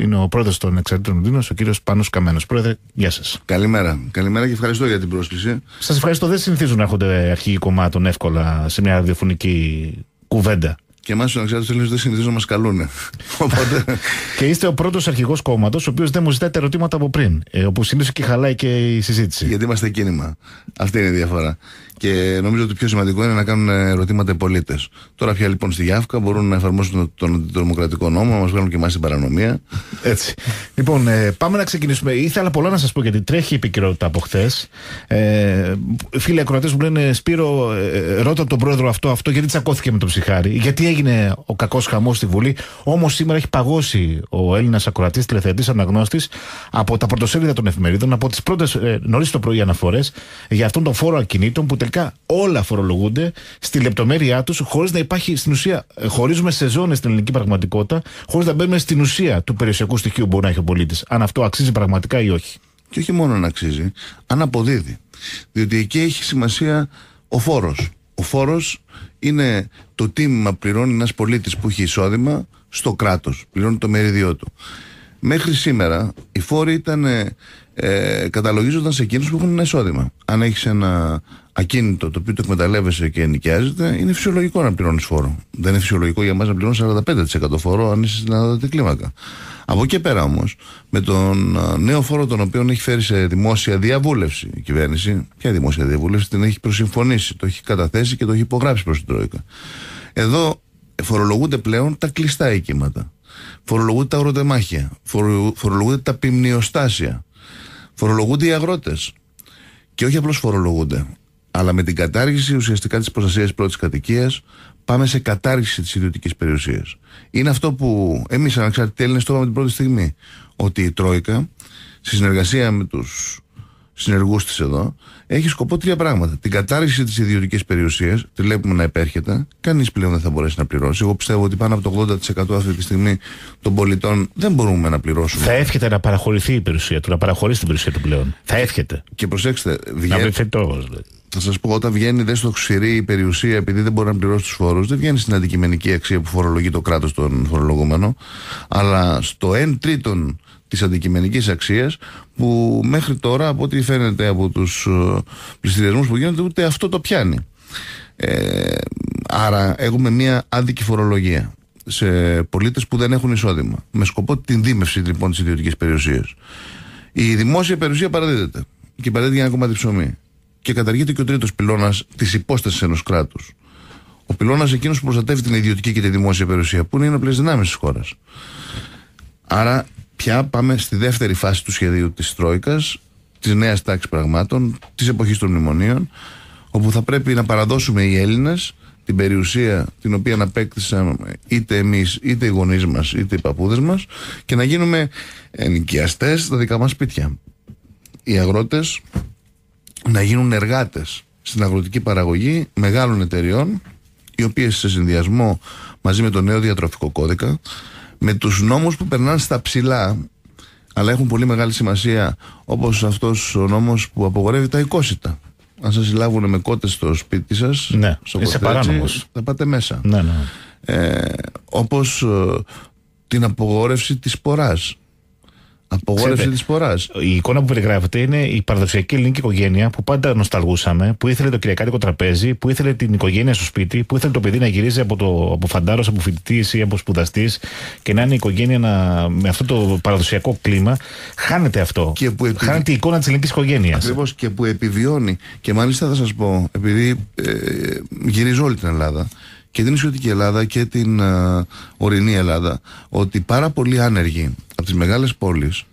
Είναι ο πρόεδρος των Εξαρτήτων Δήμων, ο κύριος Πάνος Καμένος. Πρόεδρε, γεια σας. Καλημέρα. Καλημέρα και ευχαριστώ για την πρόσκληση. Σας ευχαριστώ. Δεν συνηθίζουν να έρχονται αρχηγοί κομμάτων εύκολα σε μια ραδιοφωνική κουβέντα. Και εμάς τους ανεξάρτητους δεν συνηθίζουν να μας καλούν. και είστε ο πρώτος αρχηγός κόμματος, ο οποίος δεν μου ζητάει ερωτήματα από πριν. Ε, όπου συνήθως και χαλάει και η συζήτηση. Γιατί είμαστε κίνημα. Αυτή είναι η διαφορά. Και νομίζω ότι το πιο σημαντικό είναι να κάνουν ερωτήματα οι πολίτες. Τώρα πια λοιπόν στη Γιάφκα μπορούν να εφαρμόσουν τον αντιτρομοκρατικό νόμο, να μας βγάλουν και εμάς την παρανομία. Έτσι. λοιπόν, ε, πάμε να ξεκινήσουμε. Ήθελα πολλά να σας πω γιατί τρέχει η επικαιρότητα από χθες. Ε, φίλοι ακροατές μου λένε Σπύρο, ε, ε, ρώτα τον πρόεδρο αυτό, αυτό γιατί τσακώθηκε με τον ψυχάρι, γιατί έγινε ο κακός χαμός στη Βουλή. Όμως σήμερα έχει παγώσει ο Έλληνας ακροατής, τηλεθεατής, αναγνώστης από τα πρωτοσέλιδα των εφημερίδων, από τις πρώτες ε, νωρίς το πρωί αναφορές για αυτόν τον φόρο ακινήτων που όλα φορολογούνται στη λεπτομέρειά τους, χωρίς να υπάρχει στην ουσία. Χωρίζουμε σε ζώνες στην ελληνική πραγματικότητα, χωρίς να μπαίνουμε στην ουσία του περιουσιακού στοιχείου που μπορεί να έχει ο πολίτης. Αν αυτό αξίζει πραγματικά ή όχι. Και όχι μόνο να αξίζει, αν αποδίδει. Διότι εκεί έχει σημασία ο φόρος. Ο φόρος είναι το τίμημα που πληρώνει ένας πολίτης που έχει εισόδημα στο κράτος. Πληρώνει το μερίδιό του. Μέχρι σήμερα οι φόροι ήταν, ε, ε, καταλογίζονταν σε εκείνους που έχουν ένα εισόδημα. Αν έχεις ένα ακίνητο το οποίο το εκμεταλλεύεσαι και νοικιάζεται, είναι φυσιολογικό να πληρώνεις φόρο. Δεν είναι φυσιολογικό για μας να πληρώνεις 45% φόρο, αν είσαι στην ανάδοτη κλίμακα. Από εκεί πέρα όμως, με τον ε, νέο φόρο τον οποίο έχει φέρει σε δημόσια διαβούλευση η κυβέρνηση, ποια δημόσια διαβούλευση την έχει προσυμφωνήσει, το έχει καταθέσει και το έχει υπογράψει προς την Τρόικα. Εδώ φορολογούνται πλέον τα κλειστά οικήματα. Φορολογούνται τα αγροτεμάχια. Φορολογούνται τα πυμνιοστάσια. Φορολογούνται οι αγρότες. Και όχι απλώς φορολογούνται. Αλλά με την κατάργηση ουσιαστικά της προστασίας πρώτης κατοικίας πάμε σε κατάργηση της ιδιωτικής περιουσίας. Είναι αυτό που εμείς, ανεξάρτητοι Έλληνες, το είπαμε την πρώτη στιγμή. Ότι η Τρόικα, στη συνεργασία με τους συνεργούς της εδώ, έχει σκοπό τρία πράγματα. Την κατάρριξη της ιδιωτικής περιουσίας, τη βλέπουμε να επέρχεται. Κανείς πλέον δεν θα μπορέσει να πληρώσει. Εγώ πιστεύω ότι πάνω από το 80% αυτή τη στιγμή των πολιτών δεν μπορούμε να πληρώσουμε. Θα εύχεται να παραχωρηθεί η περιουσία του, να παραχωρήσει την περιουσία του πλέον. Θα εύχεται. Και προσέξτε. Βγαίνει... Να δηλαδή. Θα σας πω, όταν βγαίνει δεν στο ξηρή η περιουσία επειδή δεν μπορεί να πληρώσει τους φόρους, δεν βγαίνει στην αντικειμενική αξία που φορολογεί το κράτος τον φορολογούμενο, αλλά στο 1 τρίτον Της αντικειμενικής αξίας, που μέχρι τώρα από ό,τι φαίνεται από τους ε, πληστηριασμούς που γίνονται ούτε αυτό το πιάνει. Ε, άρα έχουμε μια άδικη φορολογία σε πολίτες που δεν έχουν εισόδημα με σκοπό την δίμευση λοιπόν της ιδιωτικής περιουσίας. Η δημόσια περιουσία παραδίδεται και παραδίδεται για ένα κομμάτι ψωμί και καταργείται και ο τρίτος πυλώνας της υπόστασης ενός κράτους. Ο πυλώνας εκείνος που προστατεύει την ιδιωτική και τη δημόσια περιουσία, που είναι οι ενόπλες δυνάμεις της χώρας. Άρα πια πάμε στη δεύτερη φάση του σχεδίου της Τρόικας, της νέας τάξης πραγμάτων, της εποχής των μνημονίων, όπου θα πρέπει να παραδώσουμε οι Έλληνες την περιουσία την οποία αναπέκτησαν είτε εμείς, είτε οι γονείς μας, είτε οι παππούδες μας και να γίνουμε ενοικιαστές στα δικά μας σπίτια. Οι αγρότες να γίνουν εργάτες στην αγροτική παραγωγή μεγάλων εταιριών οι οποίες σε συνδυασμό μαζί με το νέο διατροφικό κώδικα με τους νόμους που περνάνε στα ψηλά αλλά έχουν πολύ μεγάλη σημασία όπως αυτός ο νόμος που απογορεύει τα οικόσιτα αν σας συλλάβουν με κότες στο σπίτι σας ναι, στο είσαι θα πάτε μέσα ναι, ναι. Ε, όπως ε, την απογόρευση της ποράς Απογόρευση τη πορά. Η εικόνα που περιγράφεται είναι η παραδοσιακή ελληνική οικογένεια που πάντα νοσταλγούσαμε, που ήθελε το κυριακάτικο τραπέζι, που ήθελε την οικογένεια στο σπίτι, που ήθελε το παιδί να γυρίζει από, το, από φαντάρος, από φοιτητής ή από σπουδαστής και να είναι η οικογένεια να, με αυτό το παραδοσιακό κλίμα. Χάνεται αυτό. Και που Χάνεται η εικόνα της ελληνικής οικογένειας. Ακριβώς και που επιβιώνει. Και μάλιστα θα σας πω, επειδή ε, γυρίζω όλη την Ελλάδα και την Ισιωτική Ελλάδα και την ε, Ορεινή Ελλάδα ότι πάρα πολλοί άνεργοι από τις μεγάλες πόλεις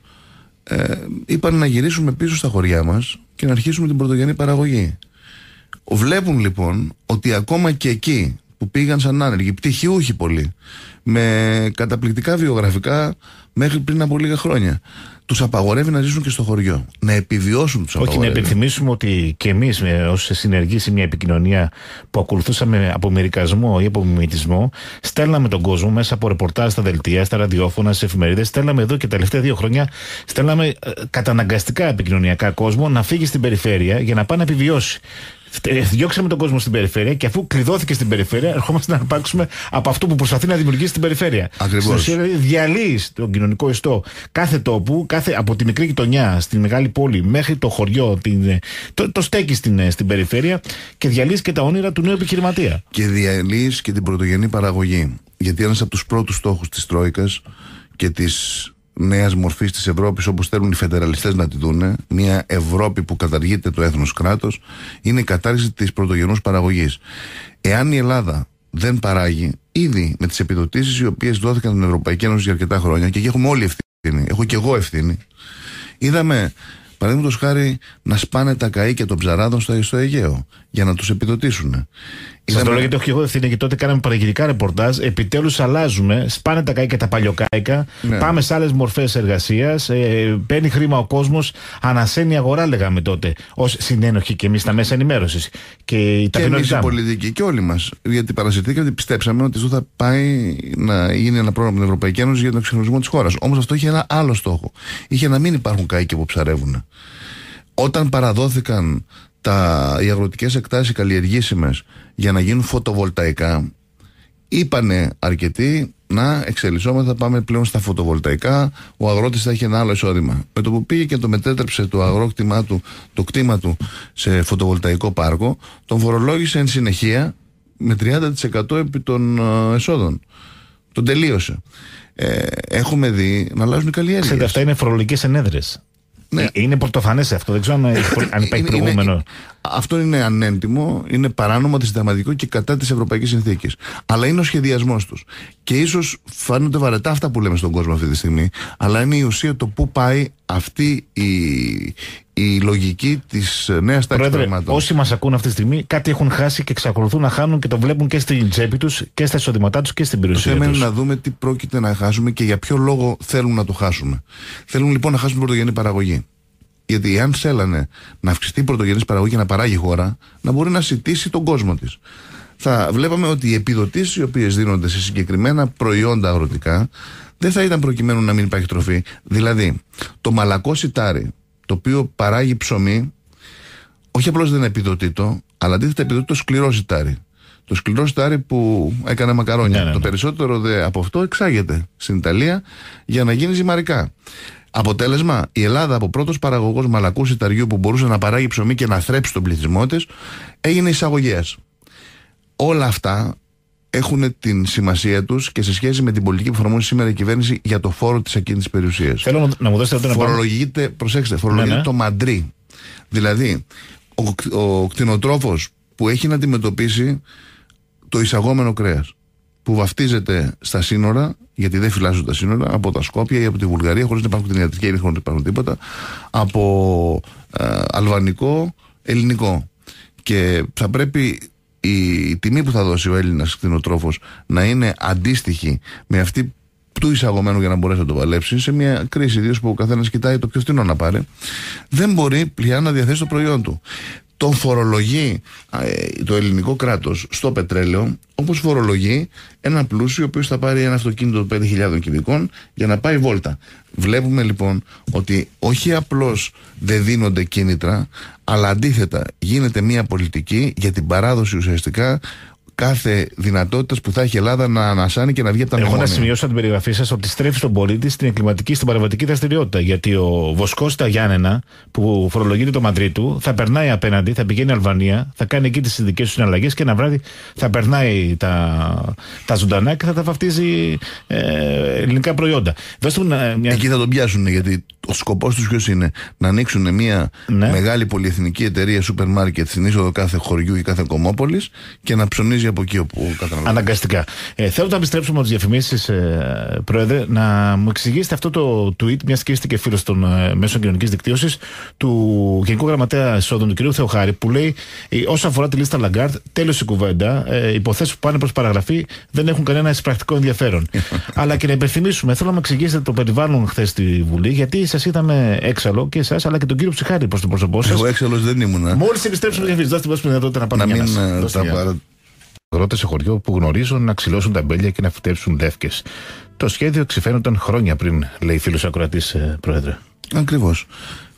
ε, είπαν να γυρίσουμε πίσω στα χωριά μας και να αρχίσουμε την πρωτογενή παραγωγή. Βλέπουν λοιπόν ότι ακόμα και εκεί που πήγαν σαν άνεργοι, πτυχιούχοι πολλοί, με καταπληκτικά βιογραφικά μέχρι πριν από λίγα χρόνια τους απαγορεύει να ζήσουν και στο χωριό. Να επιβιώσουν τους απαγορεύει. Όχι, να επιθυμήσουμε ότι και εμείς, ε, ως συνεργοί σε μια επικοινωνία που ακολουθούσαμε από μερικασμό ή από μιμητισμό, στέλναμε τον κόσμο μέσα από ρεπορτάζ στα δελτία, στα ραδιόφωνα, στις εφημερίδες. Στέλναμε εδώ και τα τελευταία δύο χρόνια, στέλναμε ε, καταναγκαστικά επικοινωνιακά κόσμο να φύγει στην περιφέρεια για να πάει να επιβιώσει. Ε, διώξαμε τον κόσμο στην περιφέρεια και αφού κλειδώθηκε στην περιφέρεια, ερχόμαστε να αρπάξουμε από αυτό που προσπαθεί να δημιουργήσει στην περιφέρεια. Ακριβώς. Διαλύει τον κοινωνικό ιστό κάθε τόπου, κάθε, από τη μικρή γειτονιά στη μεγάλη πόλη μέχρι το χωριό, την, το, το στέκει στην, ε, στην περιφέρεια και διαλύεις και τα όνειρα του νέου επιχειρηματία. Και διαλύεις και την πρωτογενή παραγωγή. Γιατί ένας από τους πρώτους στόχους της Τρόικας και της νέας μορφής της Ευρώπης όπως θέλουν οι φεντεραλιστές να τη δούνε, μια Ευρώπη που καταργείται το έθνος κράτος, είναι η κατάργηση της πρωτογενούς παραγωγής. Εάν η Ελλάδα δεν παράγει, ήδη με τις επιδοτήσεις οι οποίες δόθηκαν στην Ευρωπαϊκή Ένωση για αρκετά χρόνια και έχουμε όλοι ευθύνη, έχω και εγώ ευθύνη, είδαμε παραδείγματος χάρη να σπάνε τα καΐκια των ψαράδων στο Αιγαίο για να τους επιδοτήσουν. Σας το λέω γιατί έχω και εγώ ευθύνη και τότε κάναμε παραγγελικά ρεπορτάζ. Επιτέλους αλλάζουμε. Σπάνε τα καϊκά τα παλιοκάικα. Ναι. Πάμε σε άλλες μορφές εργασίας. Ε, παίρνει χρήμα ο κόσμος. Ανασένει η αγορά, λέγαμε τότε. Ως συνένοχοι και εμείς στα μέσα ενημέρωσης. Και η και εμείς οι πολιτικοί και όλοι μας. Γιατί παρασυρθήκαμε ότι πιστέψαμε ότι αυτό θα πάει να γίνει ένα πρόγραμμα την Ευρωπαϊκή Ένωση για τον εξοπλισμό της χώρας. Όμως αυτό είχε ένα άλλο στόχο. Είχε να μην υπάρχουν καϊκοί που ψαρεύουν. Όταν παραδόθηκαν τα, οι αγροτικές εκτάσεις καλλιεργήσιμες για να γίνουν φωτοβολταϊκά είπανε αρκετοί να εξελισσόμαστε, πάμε πλέον στα φωτοβολταϊκά, ο αγρότης θα έχει ένα άλλο εισόδημα. Με το που πήγε και το μετέτρεψε το αγρόκτημά του, το κτήμα του σε φωτοβολταϊκό πάρκο, τον φορολόγησε εν συνεχεία με 30% επί των ε, εσόδων. Τον τελείωσε. Ε, έχουμε δει να αλλάζουν οι καλλιέργειες. Ξέρετε, αυτά είναι φορολογικές ενέδρες. Ναι. Ε, είναι πρωτοφανέ αυτό. Δεν ξέρω αν, αν υπάρχει προηγούμενο. αυτό είναι ανέντιμο, είναι παράνομο, αντισυνταγματικό και κατά της Ευρωπαϊκής Συνθήκης. Αλλά είναι ο σχεδιασμός τους. Και ίσως φαίνονται βαρετά αυτά που λέμε στον κόσμο αυτή τη στιγμή, αλλά είναι η ουσία το πού πάει αυτή η, η λογική της νέας τάξης Όσοι μας ακούν αυτή τη στιγμή, κάτι έχουν χάσει και εξακολουθούν να χάνουν και το βλέπουν και στην τσέπη τους και στα εισοδήματά τους και στην περιουσία του. Θέλουμε να δούμε τι πρόκειται να χάσουμε και για ποιο λόγο θέλουν να το χάσουμε. Θέλουν λοιπόν να χάσουν την πρωτογενή παραγωγή. Γιατί αν θέλανε να αυξηθεί η πρωτογενής παραγωγή και να παράγει η χώρα, να μπορεί να σητήσει τον κόσμο της. Θα βλέπαμε ότι οι επιδοτήσεις οι οποίες δίνονται σε συγκεκριμένα προϊόντα αγροτικά δεν θα ήταν προκειμένου να μην υπάρχει τροφή. Δηλαδή, το μαλακό σιτάρι το οποίο παράγει ψωμί, όχι απλώς δεν επιδοτεί το, αλλά αντίθετα επιδοτεί το σκληρό ζητάρι. Το σκληρό ζητάρι που έκανε μακαρόνια. Ναι, ναι, το ναι. περισσότερο δε από αυτό εξάγεται στην Ιταλία για να γίνει ζυμαρικά. Αποτέλεσμα, η Ελλάδα από πρώτος παραγωγός μαλακού ζυταριού που μπορούσε να παράγει ψωμί και να θρέψει τον πληθυσμό της, έγινε εισαγωγέας. Όλα αυτά έχουν την σημασία τους και σε σχέση με την πολιτική που εφαρμόζει σήμερα η κυβέρνηση για το φόρο της ακίνητης περιουσίας. Θέλω να μου δώσετε Φορολογείται, προσέξτε, φορολογείται ναι, ναι, το μαντρί. Δηλαδή, ο, ο κτηνοτρόφος που έχει να αντιμετωπίσει το εισαγόμενο κρέας που βαφτίζεται στα σύνορα, γιατί δεν φυλάζουν τα σύνορα, από τα Σκόπια ή από τη Βουλγαρία, χωρίς να υπάρχουν ιατρική ή χωρί να υπάρχουν τίποτα, από ε, αλβανικό, ελληνικό. Και θα πρέπει η τιμή που θα δώσει ο Έλληνας κτηνοτρόφος να είναι αντίστοιχη με αυτή του εισαγωμένου για να μπορέσει να το παλέψει σε μια κρίση, ιδίως που ο καθένας κοιτάει το πιο φθηνό να πάρει, δεν μπορεί πλέον να διαθέσει το προϊόν του τον φορολογεί ε, το ελληνικό κράτος στο πετρέλαιο όπως φορολογεί ένα πλούσιο ο οποίος θα πάρει ένα αυτοκίνητο 5.000 κυβικών για να πάει βόλτα. Βλέπουμε λοιπόν ότι όχι απλώς δεν δίνονται κίνητρα αλλά αντίθετα γίνεται μια πολιτική για την παράδοση ουσιαστικά κάθε δυνατότητας που θα έχει η Ελλάδα να ανασάνει και να βγει από τα Εγώ μνημόνια. Εγώ να σημειώσω την περιγραφή σας ότι στρέφει τον πολίτη στην εγκληματική, στην παρεμβατική δραστηριότητα. Γιατί ο Βοσκός στα Γιάννενα, που φορολογείται το του, θα περνάει απέναντι, θα πηγαίνει Αλβανία, θα κάνει εκεί τις ειδικές του συναλλαγές και ένα βράδυ θα περνάει τα, τα ζωντανά και θα τα βαφτίζει ε, ελληνικά προϊόντα. Δώστε μια... Εκεί θα τον πιάσουν, γιατί ο σκοπός τους ποιος είναι, να ανοίξουν μια ναι. μεγάλη πολυεθνική εταιρεία σούπερ μάρκετ στην είσοδο κάθε χωριού ή κάθε κομμόπολης και να ψωνίζει αρχίζει από εκεί όπου καταλαβαίνω. Αναγκαστικά. Ε, θέλω να επιστρέψουμε από τις διαφημίσεις, ε, Πρόεδρε, να μου εξηγήσετε αυτό το tweet, μιας και είστε και φίλος των ε, μέσων κοινωνικής δικτύωσης, του Γενικού Γραμματέα Εσόδων, του κ. Θεοχάρη, που λέει ε, όσον αφορά τη λίστα Λαγκάρτ, τέλος η κουβέντα. Ε, υποθέσεις που πάνε προς παραγραφή δεν έχουν κανένα εισπρακτικό ενδιαφέρον. αλλά και να υπενθυμίσουμε, θέλω να μου εξηγήσετε το περιβάλλον χθες στη Βουλή, γιατί σας είδαμε έξαλλο και εσάς, αλλά και τον κύριο Ψυχάρη προς το πρόσωπό σας. Εγώ έξαλλος δεν ήμουν. Μόλις επιστρέψουμε διαφημίσει, δώστε μας να πάμε να μην ε, τα αγρότε σε χωριό που γνωρίζουν να ξυλώσουν τα μπέλια και να φυτέψουν λεύκε. Το σχέδιο ξεφαίνονταν χρόνια πριν, λέει φίλος Ακροατής, ε, Πρόεδρε. Ακριβώς.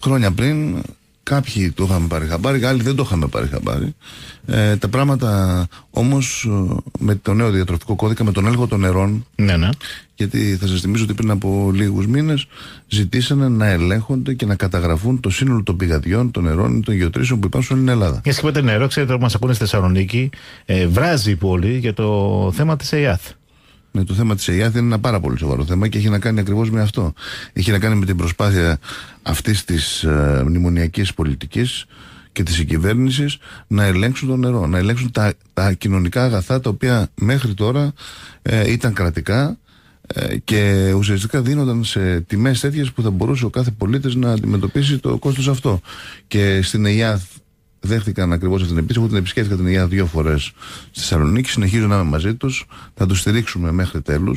Χρόνια πριν, κάποιοι το είχαμε πάρει χαμπάρι, άλλοι δεν το είχαμε πάρει χαμπάρι. Ε, τα πράγματα όμως ε, με το νέο διατροφικό κώδικα, με τον έλεγχο των νερών, ναι, ναι. Γιατί θα σας θυμίσω ότι πριν από λίγους μήνες ζητήσανε να ελέγχονται και να καταγραφούν το σύνολο των πηγαδιών, των νερών, των γεωτρήσεων που υπάρχουν στην Ελλάδα. Και σκεφτείτε νερό, ξέρετε ότι μας ακούνε στη Θεσσαλονίκη, ε, βράζει η πόλη για το θέμα της ΕΙΑΘ. Ναι, το θέμα της ΕΙΑΘ είναι ένα πάρα πολύ σοβαρό θέμα και έχει να κάνει ακριβώς με αυτό. Έχει να κάνει με την προσπάθεια αυτής της ε, μνημονιακής πολιτικής και της συγκυβέρνησης να ελέγξουν το νερό, να ελέγξουν τα, τα κοινωνικά αγαθά τα οποία μέχρι τώρα ε, ήταν κρατικά ε, και ουσιαστικά δίνονταν σε τιμές τέτοιες που θα μπορούσε ο κάθε πολίτης να αντιμετωπίσει το κόστος αυτό. Και στην ΕΙΑΘ δέχτηκαν ακριβώ αυτή την επίσκεψη. Εγώ την επισκέφθηκα την ΕΙΑΘ δύο φορές στη Θεσσαλονίκη. Συνεχίζω να είμαι μαζί τους. Θα τους στηρίξουμε μέχρι τέλους.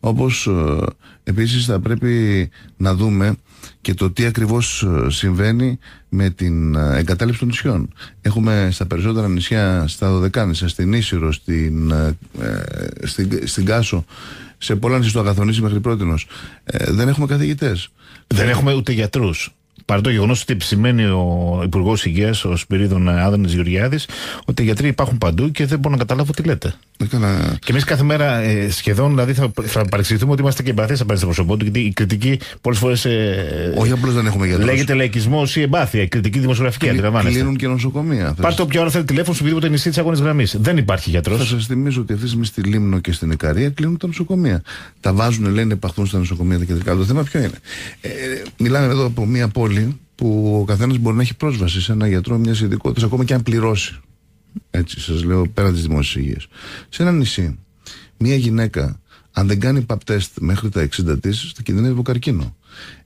Όπως ε, επίσης θα πρέπει να δούμε και το τι ακριβώς ε, συμβαίνει με την εγκατάλειψη των νησιών. Έχουμε στα περισσότερα νησιά, στα Δωδεκάνησα, στην Ίσυρο, στην, στην, στην Κάσο, σε πόλανση του αγαθονίσει μέχρι πρώτη. Ε, δεν έχουμε καθηγητές. Δεν έχουμε ούτε γιατρούς παρά το γεγονός ότι επισημαίνει ο Υπουργός Υγείας, ο Σπυρίδων Άδωνης Γεωργιάδης, ότι οι γιατροί υπάρχουν παντού και δεν μπορώ να καταλάβω τι λέτε. Ναι, καλά. Και εμείς κάθε μέρα ε, σχεδόν δηλαδή, θα, θα παρεξηγηθούμε ότι είμαστε και εμπαθείς απέναντι στο πρόσωπό του, γιατί η κριτική πολλές φορές. Ε, Όχι απλώς δεν έχουμε γιατρούς. Λέγεται λαϊκισμός ή εμπάθεια, η κριτική δημοσιογραφική, Κλει, αντιλαμβάνεστε. Κλείνουν και νοσοκομεία. Πάρτε όποια ώρα θέλει τηλέφωνο σε οποιοδήποτε νησί της αγώνης γραμμής. Δεν υπάρχει γιατρός. Θα σας θυμίζω ότι αυτή τη στιγμή στη Λίμνο και στην Ικαρία κλείνουν τα νοσοκομεία. Τα βάζουν, λένε, παχθούν στα νοσοκομεία τα κεντρικά. Το θέμα ποιο είναι. Ε, ε, μιλάμε εδώ από μία πόλη που ο καθένας μπορεί να έχει πρόσβαση σε ένα γιατρό μιας ειδικότητας, ακόμα και αν πληρώσει. Έτσι, σας λέω πέρα της δημόσιας υγείας. Σε ένα νησί, μια γυναίκα, αν δεν κάνει pap μέχρι τα 60 της, θα κινδυνεύει από καρκίνο.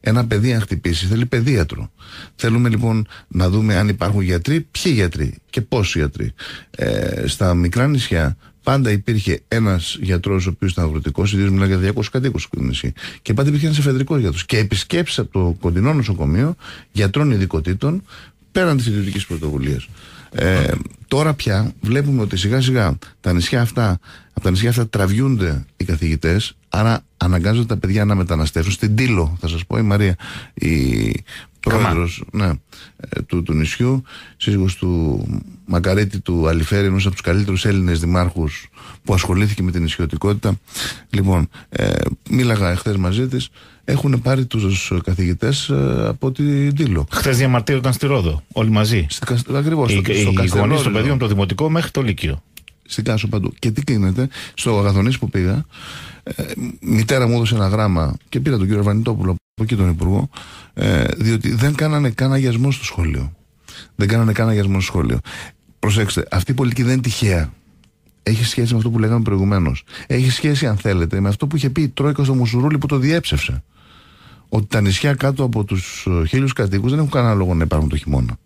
Ένα παιδί, αν χτυπήσει, θέλει παιδίατρο. Θέλουμε λοιπόν να δούμε αν υπάρχουν γιατροί, ποιοι γιατροί και πόσοι γιατροί. Ε, στα μικρά νησιά πάντα υπήρχε ένας γιατρός, ο οποίος ήταν αγροτικός, ιδίω μιλάμε για 200 κατοίκου στο νησί. Και πάντα υπήρχε ένας εφεδρικός γιατρός. Και επισκέψει από το κοντινό νοσοκομείο γιατρών ειδικοτήτων πέραν της ιδιωτικής πρωτοβουλίας. Ε, τώρα πια βλέπουμε ότι σιγά σιγά τα νησιά αυτά, από τα νησιά αυτά τραβιούνται οι καθηγητές, άρα αναγκάζονται τα παιδιά να μεταναστεύσουν. Στην Τήλο, θα σας πω, η Μαρία, η πρόεδρος ναι, ε, του, του νησιού, σύζυγος του Μακαρίτη του Αλιφέρη, ενός από τους καλύτερους Έλληνες δημάρχους που ασχολήθηκε με την νησιωτικότητα. Λοιπόν, ε, μίλαγα χθε μαζί της. Έχουν πάρει τους καθηγητές ε, από την Τήλο. Χθες διαμαρτύρονταν στη Ρόδο, όλοι μαζί. Ακριβώς. Οι, οι γονείς των παιδιών, το δημοτικό μέχρι το Λύκειο. Στην Κάσο παντού. Και τι γίνεται, στο Αγαθονής που πήγα, ε, μητέρα μου έδωσε ένα γράμμα και πήρα τον κύριο Βανιτόπουλο από και τον Υπουργό, ε, διότι δεν κάνανε καν αγιασμό στο σχολείο. Δεν κάνανε καν αγιασμό στο σχολείο. Προσέξτε, αυτή η πολιτική δεν είναι τυχαία. Έχει σχέση με αυτό που λέγαμε προηγουμένως. Έχει σχέση, αν θέλετε, με αυτό που είχε πει η Τρόικα στο Μουσουρούλη που το διέψευσε. Ότι τα νησιά κάτω από τους ε, χίλιους κατοίκους δεν έχουν κανένα λόγο να υπάρχουν το χειμώνα.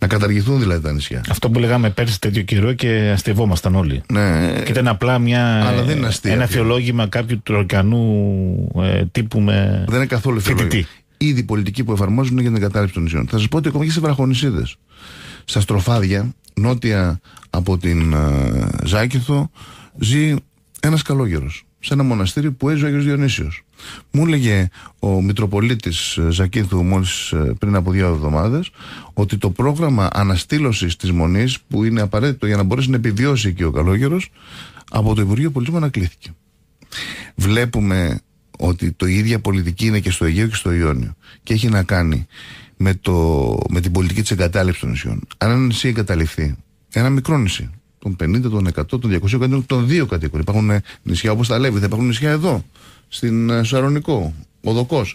Να καταργηθούν δηλαδή τα νησιά. Αυτό που λέγαμε πέρσι τέτοιο καιρό και αστευόμασταν όλοι. Ναι. Και ήταν απλά μια, αλλά δεν είναι αστεία, ένα αφιολόγημα κάποιου τροκιανού ε, τύπου με. Δεν είναι καθόλου φοιτητή. Ήδη πολιτική που εφαρμόζουν για την κατάρρευση των νησιών. Θα σας πω ότι ακόμα και σε βραχονισίδες. Στα στροφάδια, νότια από την ε, Ζάκηθο, ζει ένας καλόγερος. Σε ένα μοναστήρι που έζησε ο Άγιος Διονύσιος μου έλεγε ο Μητροπολίτης ε, Ζακίνθου μόλις ε, πριν από δύο εβδομάδες ότι το πρόγραμμα αναστήλωσης της μονής, που είναι απαραίτητο για να μπορέσει να επιβιώσει εκεί ο καλόγερος, από το Υπουργείο Πολιτισμού ανακλήθηκε. Βλέπουμε ότι το ίδια πολιτική είναι και στο Αιγαίο και στο Ιόνιο και έχει να κάνει με, το, με την πολιτική της εγκατάλειψης των νησιών. Αν ένα νησί εγκαταληφθεί, ένα μικρό νησί, των 50, των 100, των 200, των 2 κατοίκων. Υπάρχουν νησιά όπως τα λέει, δεν υπάρχουν νησιά εδώ στην ε, Σαρονικό, ο Δοκός.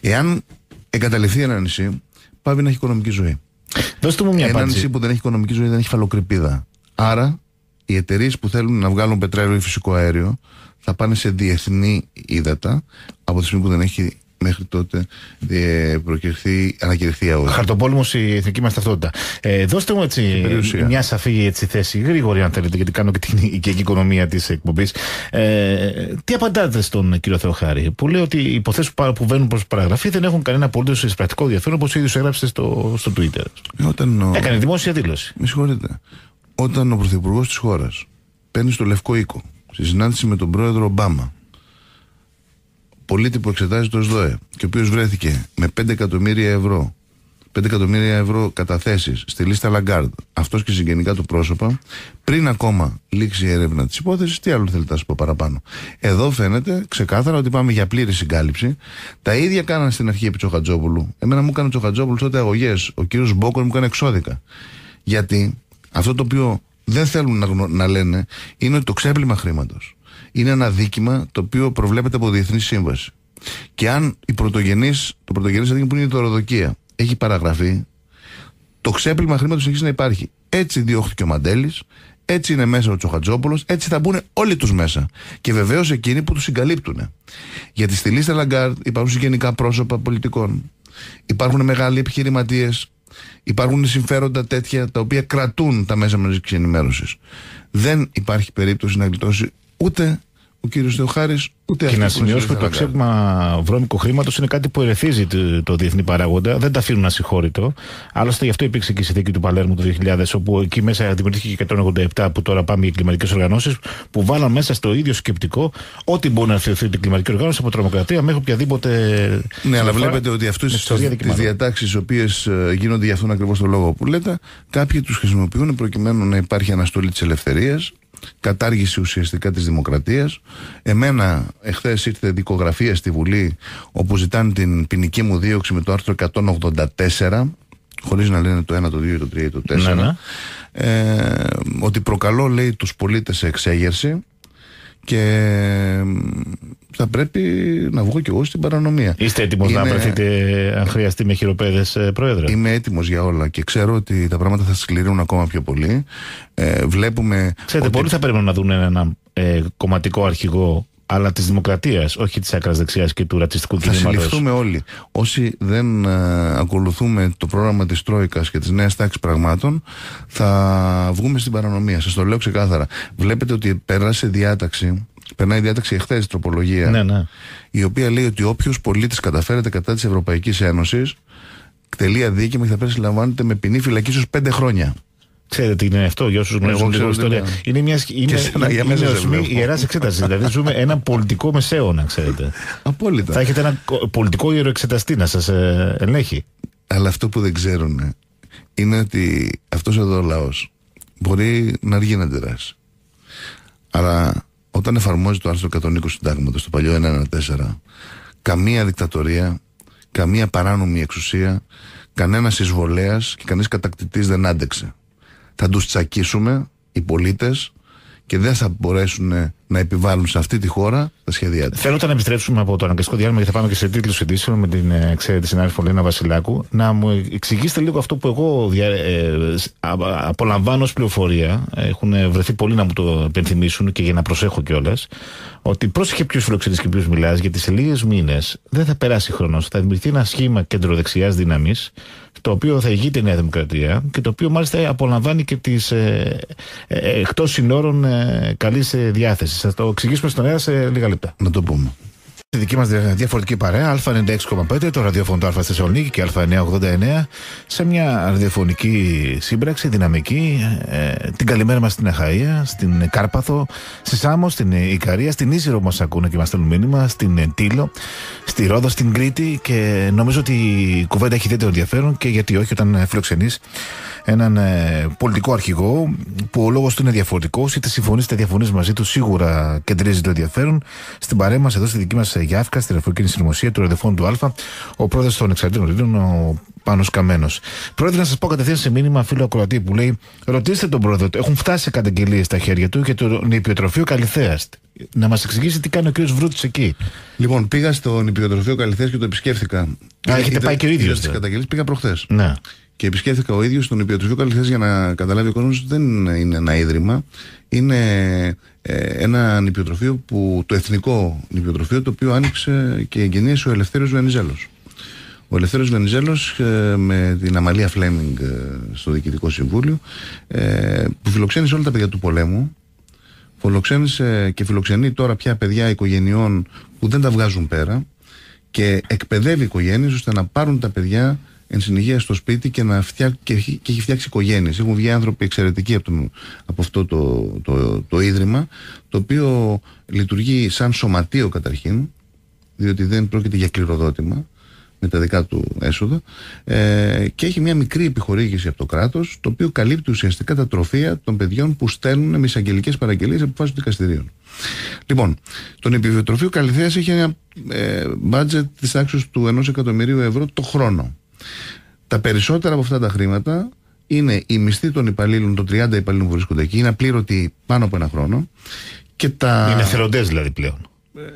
Εάν εγκαταληφθεί ένα νησί, πάβει να έχει οικονομική ζωή. Δώστε μου μια Ένα νησί που δεν έχει οικονομική ζωή δεν έχει φαλοκρηπίδα. Άρα οι εταιρείες που θέλουν να βγάλουν πετρέλαιο ή φυσικό αέριο θα πάνε σε διεθνή ύδατα από τη στιγμή που δεν έχει μέχρι τότε προκυρθεί, ανακηρυχθεί αόρα. Χαρτοπόλεμο η εθνική μας ταυτότητα. Ε, δώστε μου έτσι μια σαφή έτσι, θέση, γρήγορη αν θέλετε, γιατί κάνω και την οικιακή οικονομία της εκπομπής. Ε, τι απαντάτε στον κύριο Θεοχάρη, που λέει ότι οι υποθέσεις που βαίνουν προς παραγραφή δεν έχουν κανένα απολύτως πρακτικό ενδιαφέρον, όπως ήδη έγραψε στο, στο Twitter. Όταν Έκανε δημόσια δήλωση. Μη συγχωρείτε. Όταν ο πρωθυπουργός της χώρας παίρνει στο Λευκό Οίκο, στη συνάντηση με τον πρόεδρο Ομπάμα, πολίτη που εξετάζει το ΣΔΟΕ και ο οποίος βρέθηκε με 5 εκατομμύρια ευρώ 5 εκατομμύρια ευρώ καταθέσεις στη λίστα Λαγκάρντ, αυτός και συγγενικά του πρόσωπα, πριν ακόμα λήξει η έρευνα της υπόθεσης, τι άλλο θέλετε να σα πω παραπάνω. Εδώ φαίνεται ξεκάθαρα ότι πάμε για πλήρη συγκάλυψη. Τα ίδια κάναν στην αρχή επί Τσοχατζόπουλου. Εμένα μου έκανε Τσοχατζόπουλου τότε αγωγές. Ο κύριος Μπόκορ μου έκανε εξώδικα. Γιατί αυτό το οποίο δεν θέλουν να, να λένε είναι το ξέπλυμα χρήματος είναι ένα δίκημα το οποίο προβλέπεται από διεθνή σύμβαση. Και αν η πρωτογενής, το πρωτογενή αδίκημα που είναι η δωροδοκία έχει παραγραφεί, το ξέπλυμα χρήματος συνεχίζει να υπάρχει. Έτσι διώχθηκε ο Μαντέλης, έτσι είναι μέσα ο Τσοχατζόπουλος, έτσι θα μπουν όλοι τους μέσα. Και βεβαίως εκείνοι που τους συγκαλύπτουν. Γιατί στη λίστα Λαγκάρτ υπάρχουν γενικά πρόσωπα πολιτικών. Υπάρχουν μεγάλοι επιχειρηματίες. Υπάρχουν συμφέροντα τέτοια τα οποία κρατούν τα μέσα μαζικής ενημέρωσης. Δεν υπάρχει περίπτωση να γλιτώσει ούτε ο κύριος Θεοχάρης ούτε Και να σημειώσουμε ότι το ξέπλυμα βρώμικου χρήματος είναι κάτι που ερεθίζει το, διεθνή παράγοντα, δεν τα αφήνουν ασυγχώρητο. Άλλωστε, γι' αυτό υπήρξε και η συνθήκη του Παλέρμου το 2000, όπου εκεί μέσα δημιουργήθηκε και 187 που τώρα πάμε για κλιματικές οργανώσεις, που βάλαν μέσα στο ίδιο σκεπτικό ό,τι μπορεί να θεωρηθεί την κλιματική οργάνωση από τρομοκρατία μέχρι οποιαδήποτε. Ναι, αλλά βλέπετε ότι αυτές τι διατάξεις, οι οποίες ε, γίνονται για αυτόν ακριβώς το λόγο που λέτε, κάποιοι τους χρησιμοποιούν προκειμένου να υπάρχει αναστολή της ελευθερίας, κατάργηση ουσιαστικά της δημοκρατίας. Εμένα εχθές ήρθε δικογραφία στη Βουλή όπου ζητάνε την ποινική μου δίωξη με το άρθρο 184 χωρίς να λένε το 1, το 2, το 3 ή το 4 ναι, ναι. Ε, ότι προκαλώ λέει τους πολίτες σε εξέγερση και θα πρέπει να βγω κι εγώ στην παρανομία. Είστε έτοιμος να βρεθείτε, αν χρειαστεί, με χειροπέδες, ε, Πρόεδρε. Είμαι έτοιμος για όλα και ξέρω ότι τα πράγματα θα σκληρύνουν ακόμα πιο πολύ. Ε, βλέπουμε. Ξέρετε, ότι... πολλοί θα πρέπει να δουν έναν ε, κομματικό αρχηγό αλλά της δημοκρατίας, όχι της άκρας δεξιάς και του ρατσιστικού κινήματο. Θα συλληφθούμε όλοι. Όσοι δεν ε, ακολουθούμε το πρόγραμμα της Τρόικας και της Νέας Τάξης Πραγμάτων, θα βγούμε στην παρανομία. Σας το λέω ξεκάθαρα. Βλέπετε ότι πέρασε διάταξη περνάει η διάταξη εχθές η τροπολογία. Ναι, ναι. Η οποία λέει ότι όποιος πολίτης καταφέρεται κατά της Ευρωπαϊκής Ένωσης, εκτελεί αδίκημα και θα πρέπει να συλλαμβάνεται με ποινή φυλακή ω πέντε χρόνια. Ξέρετε τι είναι αυτό, για όσους ε, γνωρίζουν την ιστορία. Είναι μια είναι, εξέταση. δηλαδή, ζούμε ένα πολιτικό μεσαίωνα, ξέρετε. Απόλυτα. Θα έχετε ένα πολιτικό ιεροεξεταστή να σας ε, ελέγχει. Αλλά αυτό που δεν ξέρουν είναι ότι αυτός εδώ ο λαός μπορεί να αργεί να αντιδράσει. Αλλά όταν εφαρμόζει το άρθρο 120 συντάγματος, το παλιό 114, καμία δικτατορία, καμία παράνομη εξουσία, κανένας εισβολέας και κανείς κατακτητής δεν άντεξε. Θα τους τσακίσουμε οι πολίτες και δεν θα μπορέσουν να επιβάλλουν σε αυτή τη χώρα τα σχέδιά του. Θέλω να επιστρέψουμε από το αναγκαστικό διάλειμμα και θα πάμε και σε τίτλους συντήσεων με την εξαίρετη συνάδελφο Λένα Βασιλάκου. Να μου εξηγήσετε λίγο αυτό που εγώ δια, ε, απολαμβάνω ως πληροφορία. Έχουν βρεθεί πολλοί να μου το υπενθυμίσουν και για να προσέχω κιόλας. Ότι πρόσεχε ποιους φιλοξενείς και ποιους μιλάς, γιατί σε λίγες μήνες δεν θα περάσει χρόνος. Θα δημιουργηθεί ένα σχήμα κεντροδεξιάς δύναμης, το οποίο θα ηγείται η Νέα Δημοκρατία και το οποίο μάλιστα απολαμβάνει και τις ε, ε, ε εκτός συνόρων ε, καλής ε, διάθεσης. Θα το εξηγήσουμε στον αέρα σε λίγα λεπτά λεπτά, να το πούμε. Στη δική μας διαφορετική παρέα, Α96,5, το ραδιόφωνο του Α Θεσσαλονίκη και Α989, σε μια ραδιοφωνική σύμπραξη δυναμική. Ε, την καλημέρα μας στην Αχαία, στην Κάρπαθο, στη Σάμο, στην Ικαρία, στην Ίσυρο που μας ακούνε και μας στέλνουν μήνυμα, στην Τήλο, στη Ρόδο, στην Κρήτη και νομίζω ότι η κουβέντα έχει ιδιαίτερο ενδιαφέρον και γιατί όχι όταν φιλοξενείς έναν ε, πολιτικό αρχηγό που ο λόγος του είναι διαφορετικός, είτε συμφωνείς είτε διαφωνείς μαζί του, σίγουρα κεντρίζει το ενδιαφέρον. Στην παρέα μας, εδώ στη δική μας ε, Γιάφκα, στη Ραφοκίνη Συνωμοσία του Ρεδεφών του Α, ο πρόεδρος των Εξαρτήτων Ελλήνων, ο Πάνος Καμένος. Πρόεδρε, να σας πω κατευθείαν σε μήνυμα, φίλο Ακροατή, που λέει: Ρωτήστε τον πρόεδρο, έχουν φτάσει καταγγελίες στα χέρια του για το νηπιοτροφείο Καλιθέα. Να μας εξηγήσει τι κάνει ο κ. Βρούτης εκεί. Λοιπόν, πήγα στον νηπιοτροφείο Καλιθέα και το επισκέφθηκα. Α, έχετε πάει και ο ίδιος. Πήγα προχθές. Ναι και επισκέφθηκα ο ίδιος τον Υπηρετικό Καλλιθέ για να καταλάβει ο κόσμος ότι δεν είναι ένα ίδρυμα. Είναι ε, ένα νηπιοτροφείο που, το εθνικό νηπιοτροφείο, το οποίο άνοιξε και εγκαινίασε ο Ελευθέρω Βενιζέλος. Ο Ελευθέρω Βενιζέλος ε, με την Αμαλία Φλέμινγκ ε, στο Διοικητικό Συμβούλιο, που φιλοξένησε όλα τα παιδιά του πολέμου. Φιλοξένησε και φιλοξενεί τώρα πια παιδιά οικογενειών που δεν τα βγάζουν πέρα και εκπαιδεύει οικογένειες ώστε να πάρουν τα παιδιά εν συνεχεία στο σπίτι και, να φτιά, και, έχει, και έχει φτιάξει οικογένειες. Έχουν βγει άνθρωποι εξαιρετικοί από, τον, από αυτό το, το, το ίδρυμα, το οποίο λειτουργεί σαν σωματείο καταρχήν, διότι δεν πρόκειται για κληροδότημα με τα δικά του έσοδα ε, και έχει μια μικρή επιχορήγηση από το κράτος, το οποίο καλύπτει ουσιαστικά τα τροφεία των παιδιών που στέλνουν με εισαγγελικές παραγγελίες από του δικαστηρίων. Λοιπόν, τον επιβιοτροφείο Καλυθέας έχει ένα ε, της τάξης του 1 εκατομμυρίου ευρώ το χρόνο. Τα περισσότερα από αυτά τα χρήματα είναι η μισθή των υπαλλήλων, των 30 υπαλλήλων που βρίσκονται εκεί, είναι απλήρωτοι πάνω από ένα χρόνο. Και τα... Είναι θελοντέ δηλαδή πλέον. Είναι...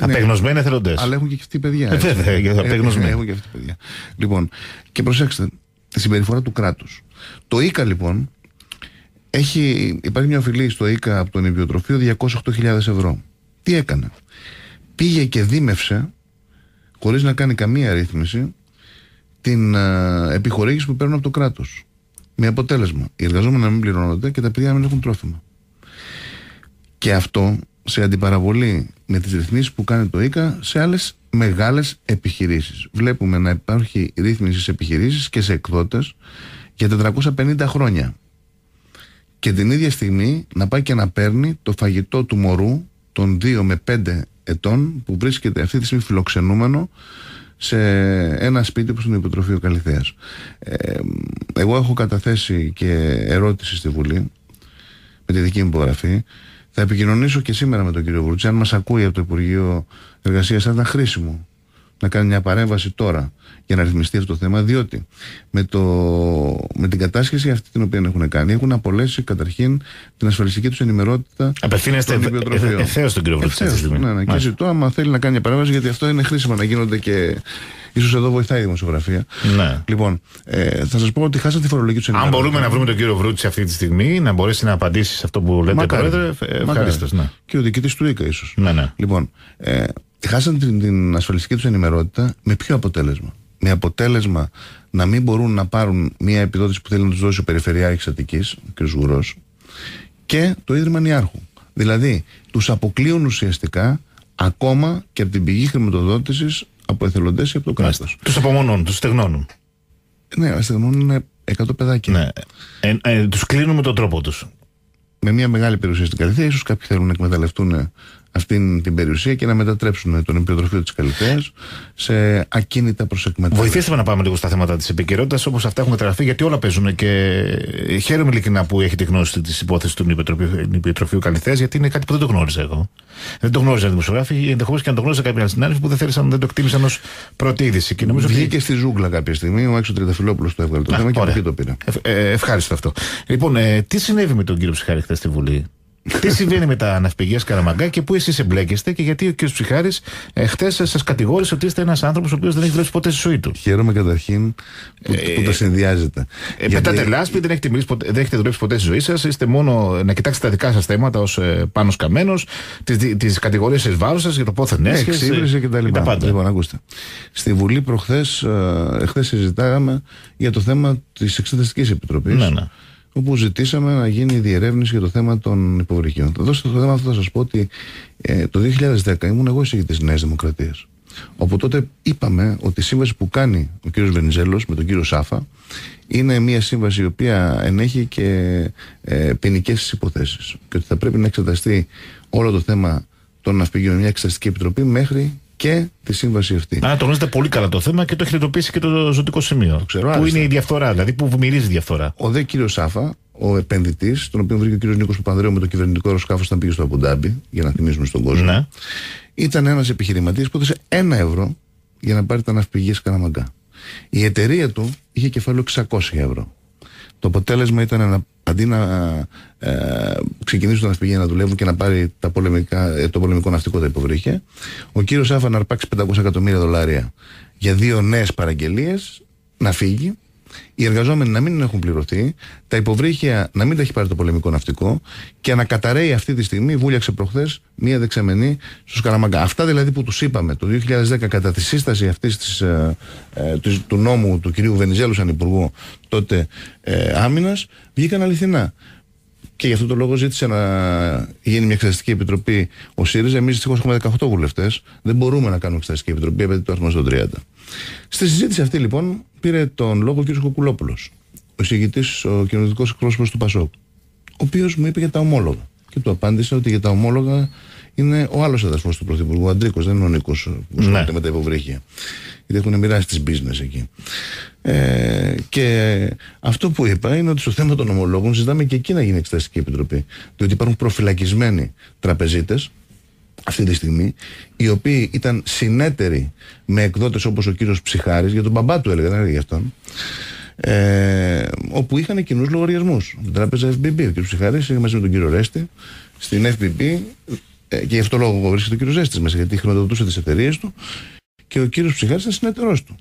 Ε, απεγνωσμένοι εθελοντές. Αλλά έχουν και αυτοί παιδιά. Ε, βέβαια, ε, Έχουν και αυτοί παιδιά. Λοιπόν, και προσέξτε, τη συμπεριφορά του κράτους. Το ΙΚΑ λοιπόν, έχει, υπάρχει μια οφειλή στο ΙΚΑ από τον Ιδιοτροφείο 208.000 ευρώ. Τι έκανε. Πήγε και δίμευσε, χωρίς να κάνει καμία ρύθμιση, την ε, επιχορήγηση που παίρνουν από το κράτος. Με αποτέλεσμα οι εργαζόμενοι να μην πληρώνονται και τα παιδιά να μην έχουν τρόφιμα. Και αυτό σε αντιπαραβολή με τις ρυθμίσεις που κάνει το ΙΚΑ σε άλλες μεγάλες επιχειρήσεις. Βλέπουμε να υπάρχει ρύθμιση σε επιχειρήσεις και σε εκδότες για 450 χρόνια. Και την ίδια στιγμή να πάει και να παίρνει το φαγητό του μωρού των 2 με 5 ετών που βρίσκεται αυτή τη στιγμή φιλοξενούμενο σε ένα σπίτι που είναι υποτροφείο Καλυθέας. Ε, εγώ έχω καταθέσει και ερώτηση στη Βουλή με τη δική μου υπογραφή. Θα επικοινωνήσω και σήμερα με τον κύριο Βρούτση. Αν μας ακούει από το Υπουργείο Εργασίας, θα ήταν χρήσιμο να κάνει μια παρέμβαση τώρα για να ρυθμιστεί αυτό το θέμα, διότι με, το, με την κατάσχεση αυτή την οποία έχουν κάνει, έχουν απολέσει καταρχήν την ασφαλιστική τους ενημερότητα. Απευθύνεστε ευθέως στον κύριο Βουλευτή. Ναι, ναι, και ζητώ άμα θέλει να κάνει μια παρέμβαση, γιατί αυτό είναι χρήσιμο να γίνονται και ίσως εδώ βοηθάει η δημοσιογραφία. Ναι. Λοιπόν, ε, θα σας πω ότι χάσατε τη φορολογική τους ενημέρωση. Αν μπορούμε να βρούμε τον κύριο Βρούτση αυτή τη στιγμή, να μπορέσει να απαντήσει σε αυτό που λέτε, Πρόεδρε, ευχαρίστω. Ναι. Και ο διοικητής του ΙΚΑ, ίσως. Ναι, ναι. Λοιπόν, ε, χάσαν την, την ασφαλιστική τους ενημερότητα με ποιο αποτέλεσμα. Με αποτέλεσμα να μην μπορούν να πάρουν μια επιδότηση που θέλει να τους δώσει ο Περιφερειάρχης Αττικής, ο κ. και το Ίδρυμα Νιάρχου. Δηλαδή, τους αποκλείουν ουσιαστικά ακόμα και από την πηγή χρηματοδότησης από εθελοντές ή από το κράτος. Τους απομονώνουν, τους στεγνώνουν. Ναι, στεγνώνουν 100 παιδάκια. Ναι. Ε, ε, τους κλείνουν με τον τρόπο τους. Με μια μεγάλη περιουσία στην καρδιά, ίσως κάποιοι θέλουν να εκμεταλλευτούν αυτή την περιουσία και να μετατρέψουν τον Υπηρετροφείο της Καλυθέα σε ακίνητα εκμετάλλευση. Βοηθήστε με να πάμε λίγο στα θέματα της επικαιρότητας όπως αυτά έχουν μεταγραφεί, γιατί όλα παίζουν και χαίρομαι ειλικρινά που έχετε γνώση της υπόθεσης του Νηπιοτροφείου Καλυθέα, γιατί είναι κάτι που δεν το γνώριζα εγώ. Δεν το γνώριζα οι δημοσιογράφοι, ενδεχομένως και να το γνώριζα κάποιοι συνάδελφοι που δεν θέλησαν, δεν το εκτίμησαν ως πρώτη είδηση. Και νομίζω Βγήκε ότι... στη ζούγκλα κάποια στιγμή, ο Άξο Τριταφυλόπουλος το έβγαλε το θέμα και το πήρα. Ε, ε, ευχάριστο αυτό. Λοιπόν, ε, τι συνέβη με τον κύριο Ψυχάρη χθες στη Βουλή. Τι συμβαίνει με τα ναυπηγεία Σκαραμαγκά και πού εσείς εμπλέκεστε και γιατί ο κ. Ψυχάρης ε, χτε σας κατηγόρησε ότι είστε ένας άνθρωπος ο οποίος δεν έχει δουλέψει ποτέ στη ζωή του. Χαίρομαι καταρχήν που, ε, που τα συνδυάζετε. Ε, γιατί... Πετάτε λάσπη, δεν έχετε, ποτέ, έχετε δουλέψει ποτέ στη ζωή σας. Είστε μόνο να κοιτάξετε τα δικά σας θέματα ως ε, πάνω καμένο, τι κατηγορίες εις βάρος σας για το πόθεν έσχεση. Ναι, και τα λοιπά. Ε, τα πάντα. Λοιπόν, ακούστε. Στη Βουλή προχθές, ε, χθε συζητάγαμε για το θέμα της Εξεταστικής Επιτροπής. Ναι, ναι όπου ζητήσαμε να γίνει διερεύνηση για το θέμα των υποβρυχίων. δώσω το θέμα αυτό θα σας πω ότι ε, το 2010 ήμουν εγώ εισηγητής της Νέας Δημοκρατίας. Οπότε τότε είπαμε ότι η σύμβαση που κάνει ο κ. Βενιζέλος με τον κύριο Σάφα είναι μια σύμβαση η οποία ενέχει και ε, ποινικές υποθέσεις. Και ότι θα πρέπει να εξεταστεί όλο το θέμα των ναυπηγείων μια εξεταστική επιτροπή μέχρι και τη σύμβαση αυτή. Άρα το γνωρίζετε πολύ καλά το θέμα και το έχετε εντοπίσει και το ζωτικό σημείο. Το ξέρω, που είναι η διαφθορά, δηλαδή που μυρίζει η διαφθορά. Ο δε κύριος Σάφα, ο επενδυτής, τον οποίο βρήκε ο κύριος Νίκος Παπανδρέου με το κυβερνητικό αεροσκάφος όταν πήγε στο Αμπουντάμπι, για να θυμίσουμε στον κόσμο. Ναι. Ήταν ένας επιχειρηματίας που έδωσε ένα ευρώ για να πάρει τα ναυπηγεία Σκαραμαγκά. Η εταιρεία του είχε κεφάλαιο 600 ευρώ. Το αποτέλεσμα ήταν να, αντί να ε, ξεκινήσουν να να δουλεύουν και να πάρει τα πολεμικά, ε, το πολεμικό ναυτικό τα υποβρύχια, ο κύριος Άφα να αρπάξει 500 εκατομμύρια δολάρια για δύο νέες παραγγελίες, να φύγει, οι εργαζόμενοι να μην έχουν πληρωθεί, τα υποβρύχια να μην τα έχει πάρει το πολεμικό ναυτικό και να καταραίει αυτή τη στιγμή, βούλιαξε προχθές, μία δεξαμενή στου Καραμαγκά. Αυτά δηλαδή που τους είπαμε το 2010 κατά τη σύσταση αυτής ε, ε, του νόμου του κυρίου Βενιζέλου, σαν υπουργού τότε ε, άμυνας, βγήκαν αληθινά. Και γι' αυτό το λόγο ζήτησε να γίνει μια εξεταστική επιτροπή ο ΣΥΡΙΖΑ. Εμείς δυστυχώς έχουμε 18 βουλευτές. Δεν μπορούμε να κάνουμε εξεταστική επιτροπή, επειδή το έχουμε στο 30. Στη συζήτηση αυτή λοιπόν πήρε τον λόγο ο κ. Κοκουλόπουλος, ο εισηγητής, ο κοινωνικός εκπρόσωπος του Πασόκ, ο οποίος μου είπε για τα ομόλογα. Και του απάντησα ότι για τα ομόλογα είναι ο άλλος αδερφός του Πρωθυπουργού, ο Αντρίκος, δεν είναι ο Νίκος που ναι. ασχολείται με τα υποβρύχια. Γιατί έχουν μοιράσει τις business εκεί. Ε, και αυτό που είπα είναι ότι στο θέμα των ομολόγων ζητάμε και εκεί να γίνει εξεταστική επιτροπή. Διότι υπάρχουν προφυλακισμένοι τραπεζίτες αυτή τη στιγμή, οι οποίοι ήταν συνέτεροι με εκδότες όπως ο κύριος Ψυχάρης, για τον μπαμπά του έλεγα, δεν έλεγε αυτόν. Ε, όπου είχαν κοινούς λογαριασμούς. Την τράπεζα FBB, ο κ. Ψυχάρη, μαζί με τον κύριο Ρέστη, στην FBB ε, και γι' αυτό λόγο βρίσκεται ο κύριος Ζέστης μέσα, γιατί χρηματοδοτούσε τις εταιρείες του και ο κύριος Ψυχάρη ήταν συνεταιρός του.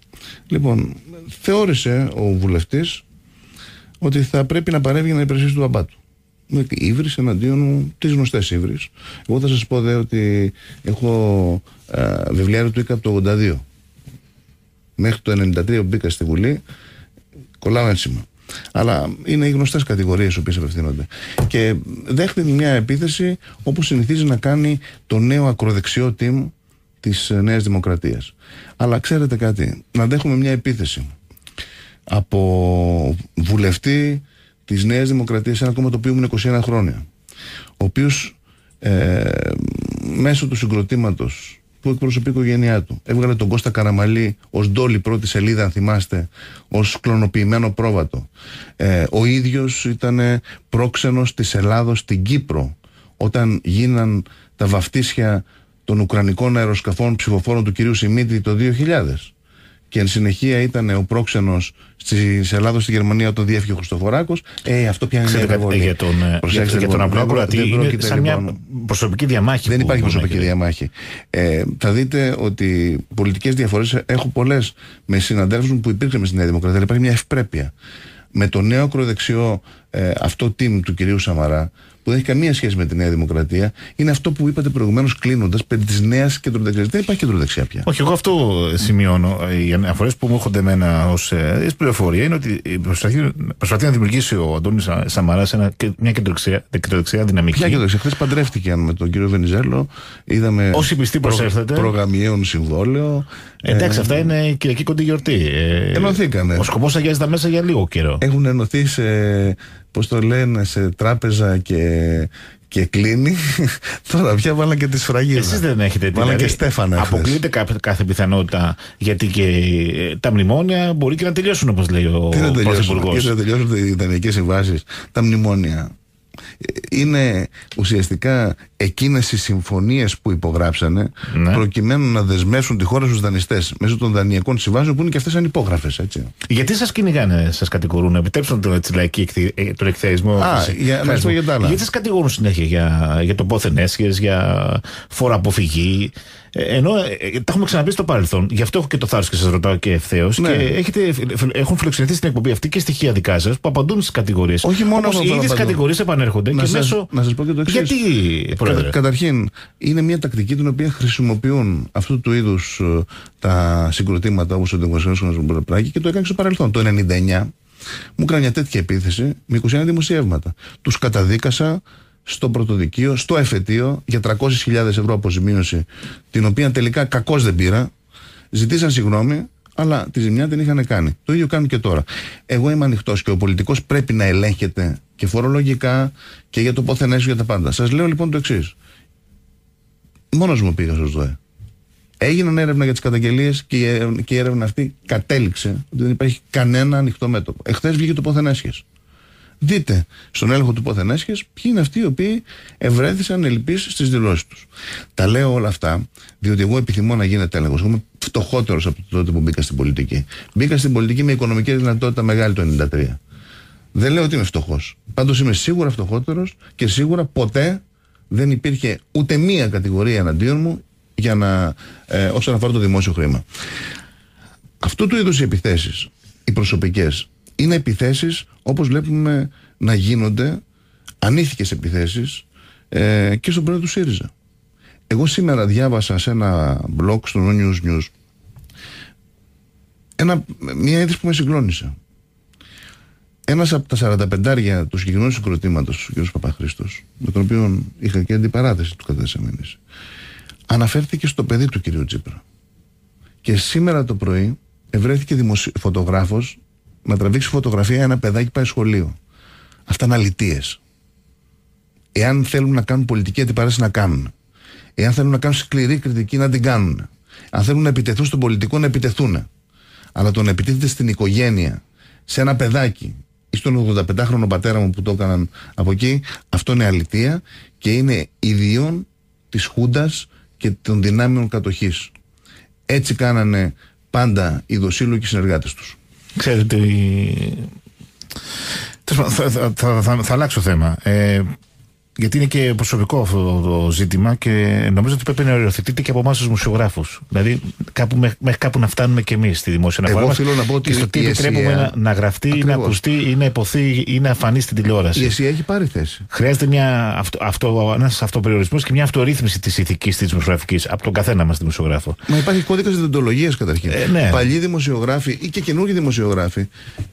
Λοιπόν, θεώρησε ο βουλευτής ότι θα πρέπει να παρέμβει για να υπηρεσίσει του μπαμπά του. Ήβρι εναντίον μου, τις γνωστές ύβρις. Εγώ θα σας πω δε ότι έχω α, ε, βιβλιάριο του ΙΚΑ από το 82. Μέχρι το 93 μπήκα στη Βουλή, κολλάω ένσημα. Αλλά είναι οι γνωστές κατηγορίες οι οποίες απευθύνονται. Και δέχτηκε μια επίθεση όπω συνηθίζει να κάνει το νέο ακροδεξιό team της ε, Νέας Δημοκρατίας. Αλλά ξέρετε κάτι, να δέχουμε μια επίθεση από βουλευτή της Νέας Δημοκρατίας, ένα κόμμα το οποίο ήμουν 21 χρόνια, ο οποίος ε, μέσω του συγκροτήματος που εκπροσωπεί η οικογένειά του. Έβγαλε τον Κώστα Καραμαλή ως ντόλη πρώτη σελίδα, αν θυμάστε, ως κλωνοποιημένο πρόβατο. Ε, ο ίδιος ήταν πρόξενος της Ελλάδος στην Κύπρο, όταν γίναν τα βαφτίσια των Ουκρανικών αεροσκαφών ψηφοφόρων του κυρίου Σιμίτη το 2000 και εν συνεχεία ήταν ο πρόξενος στη Ελλάδα στη Γερμανία διέφυγε ο Χρυστοφοράκο. Ε, αυτό πια είναι μια Για τον, ε, για τον απλό λοιπόν, ακροατή είναι σαν μια λοιπόν- προσωπική διαμάχη. Δεν υπάρχει προσωπική διαμάχη. Ε, θα δείτε ότι πολιτικές διαφορές έχω πολλές με συναντέλφου που υπήρχαν με στην Νέα Δημοκρατία. Υπάρχει μια ευπρέπεια. Με το νέο ακροδεξιό ε, αυτό team του κυρίου Σαμαρά που δεν έχει καμία σχέση με τη Νέα Δημοκρατία είναι αυτό που είπατε προηγουμένως κλείνοντας περί της νέας κεντροδεξιάς. Δεν υπάρχει κεντροδεξιά πια. Όχι, εγώ αυτό σημειώνω. Οι αναφορέ που μου έρχονται εμένα ως ε, πληροφορία είναι ότι ε, προσπαθεί, προσπαθεί να δημιουργήσει ο Αντώνης Σαμαρά μια κεντροδεξιά, κεντροδεξιά δυναμική. Ποια κεντροδεξιά. Χθες παντρεύτηκε με τον κύριο Βενιζέλο. Είδαμε Όσοι πιστοί Προγαμιαίων συμβόλαιο. Ε, εντάξει, αυτά είναι Κυριακή κοντή γιορτή. Ε, ενωθήκανε. Ο σκοπός αγιάζει τα μέσα για λίγο καιρό. Έχουν ενωθεί σε πώς το λένε, σε τράπεζα και, και κλείνει. Τώρα πια βάλα και τη σφραγίδα. Εσείς δεν έχετε την δηλαδή, και Στέφανα. Αποκλείται κάθε, κάθε πιθανότητα γιατί και ε, τα μνημόνια μπορεί και να τελειώσουν, όπως λέει ο Πρωθυπουργός. Και να τελειώσουν οι ιδανικές συμβάσεις. Τα μνημόνια είναι ουσιαστικά εκείνες οι συμφωνίες που υπογράψανε ναι. προκειμένου να δεσμεύσουν τη χώρα στους δανειστές μέσω των δανειακών συμβάσεων που είναι και αυτές ανυπόγραφες έτσι. Γιατί σας κυνηγάνε, σας κατηγορούν, επιτρέψουν τον, έτσι, λαϊκή, ε, τον Α, για, να για τα άλλα. Γιατί σας κατηγορούν συνέχεια για, για το πόθεν έσχες, για φόρα ε, ενώ ε, ε, τα έχουμε ξαναπεί στο παρελθόν, γι' αυτό έχω και το θάρρος και σας ρωτάω και ευθέως. Ναι. Και ε, έχουν φιλοξενηθεί στην εκπομπή αυτή και στοιχεία δικά σας που απαντούν στις κατηγορίες. Όχι μόνο Όπως Οι ίδιε κατηγορίες επανέρχονται και σας, μέσω. Να σας πω και το εξής. Γιατί, Πρόεδρε. καταρχήν, είναι μια τακτική την οποία χρησιμοποιούν αυτού του είδους τα συγκροτήματα όπως ο Δημοσιογράφο Μπουραπράκη και το έκανε στο παρελθόν. Το 99 μου έκανε μια τέτοια επίθεση με 21 δημοσιεύματα. Τους καταδίκασα στο πρωτοδικείο, στο εφετείο για 300.000 ευρώ αποζημίωση, την οποία τελικά κακώς δεν πήρα. Ζητήσαν συγγνώμη, αλλά τη ζημιά την είχαν κάνει. Το ίδιο κάνουν και τώρα. Εγώ είμαι ανοιχτός και ο πολιτικός πρέπει να ελέγχεται και φορολογικά και για το πόθεν για τα πάντα. Σας λέω λοιπόν το εξής. Μόνος μου πήγα στο ΣΔΟΕ. Έγιναν έρευνα για τις καταγγελίες και η έρευνα αυτή κατέληξε ότι δεν υπάρχει κανένα ανοιχτό μέτωπο. Εχθές βγήκε το πόθεν έσχεσαι. Δείτε στον έλεγχο του Πόθεν ποιοι είναι αυτοί οι οποίοι ευρέθησαν ελπίσει στις δηλώσεις τους. Τα λέω όλα αυτά διότι εγώ επιθυμώ να γίνεται έλεγχος. είμαι φτωχότερος από το τότε που μπήκα στην πολιτική. Μπήκα στην πολιτική με οικονομική δυνατότητα μεγάλη το 1993. Δεν λέω ότι είμαι φτωχός. Πάντως είμαι σίγουρα φτωχότερος και σίγουρα ποτέ δεν υπήρχε ούτε μία κατηγορία εναντίον μου για να, ε, όσον αφορά το δημόσιο χρήμα. Αυτού του είδους οι επιθέσεις, οι προσωπικές, είναι επιθέσεις όπως βλέπουμε να γίνονται ανήθικες επιθέσεις ε, και στον πρόεδρο του ΣΥΡΙΖΑ. Εγώ σήμερα διάβασα σε ένα blog στο News News ένα, μια είδηση που με συγκλώνησε. Ένας από τα 45 του συγκεκριμένου συγκροτήματος, ο κ. Παπαχρήστος, με τον οποίο είχα και αντιπαράθεση του κατά αναφέρθηκε στο παιδί του κ. Τσίπρα. Και σήμερα το πρωί ευρέθηκε δημοσι να τραβήξει φωτογραφία ένα παιδάκι πάει σχολείο. Αυτά είναι αλητίες. Εάν θέλουν να κάνουν πολιτική αντιπαράθεση, να κάνουν. Εάν θέλουν να κάνουν σκληρή κριτική να την κάνουν. Αν θέλουν να επιτεθούν στον πολιτικό να επιτεθούν. Αλλά τον επιτίθεται στην οικογένεια, σε ένα παιδάκι ή στον 85χρονο πατέρα μου που το έκαναν από εκεί, αυτό είναι αλητία και είναι ιδιών της χούντας και των δυνάμεων κατοχής. Έτσι κάνανε πάντα οι οι συνεργάτες τους. Ξέρετε, θα, θα, θα, θα αλλάξω θέμα. Ε, γιατί είναι και προσωπικό αυτό το ζήτημα και νομίζω ότι πρέπει να οριοθετείται και από εμάς τους δημοσιογράφου. Δηλαδή, κάπου, μέχρι κάπου να φτάνουμε και εμείς στη δημόσια αναφορά. Εγώ θέλω να πω ότι. στο τι επιτρέπουμε να, να γραφτεί ή να ακουστεί ή να υποθεί ή να φανεί στην τηλεόραση. Η ΕΣΥΑ έχει πάρει θέση. Χρειάζεται αυτο, ένας αυτοπεριορισμός και μια αυτορύθμιση της ηθικής της δημοσιογραφικής από τον καθένα μας δημοσιογράφο. Μα υπάρχει κώδικας διοντολογίας καταρχήν. Ε, ναι. Παλιοί δημοσιογράφοι ή και καινούργιοι δημοσιογράφοι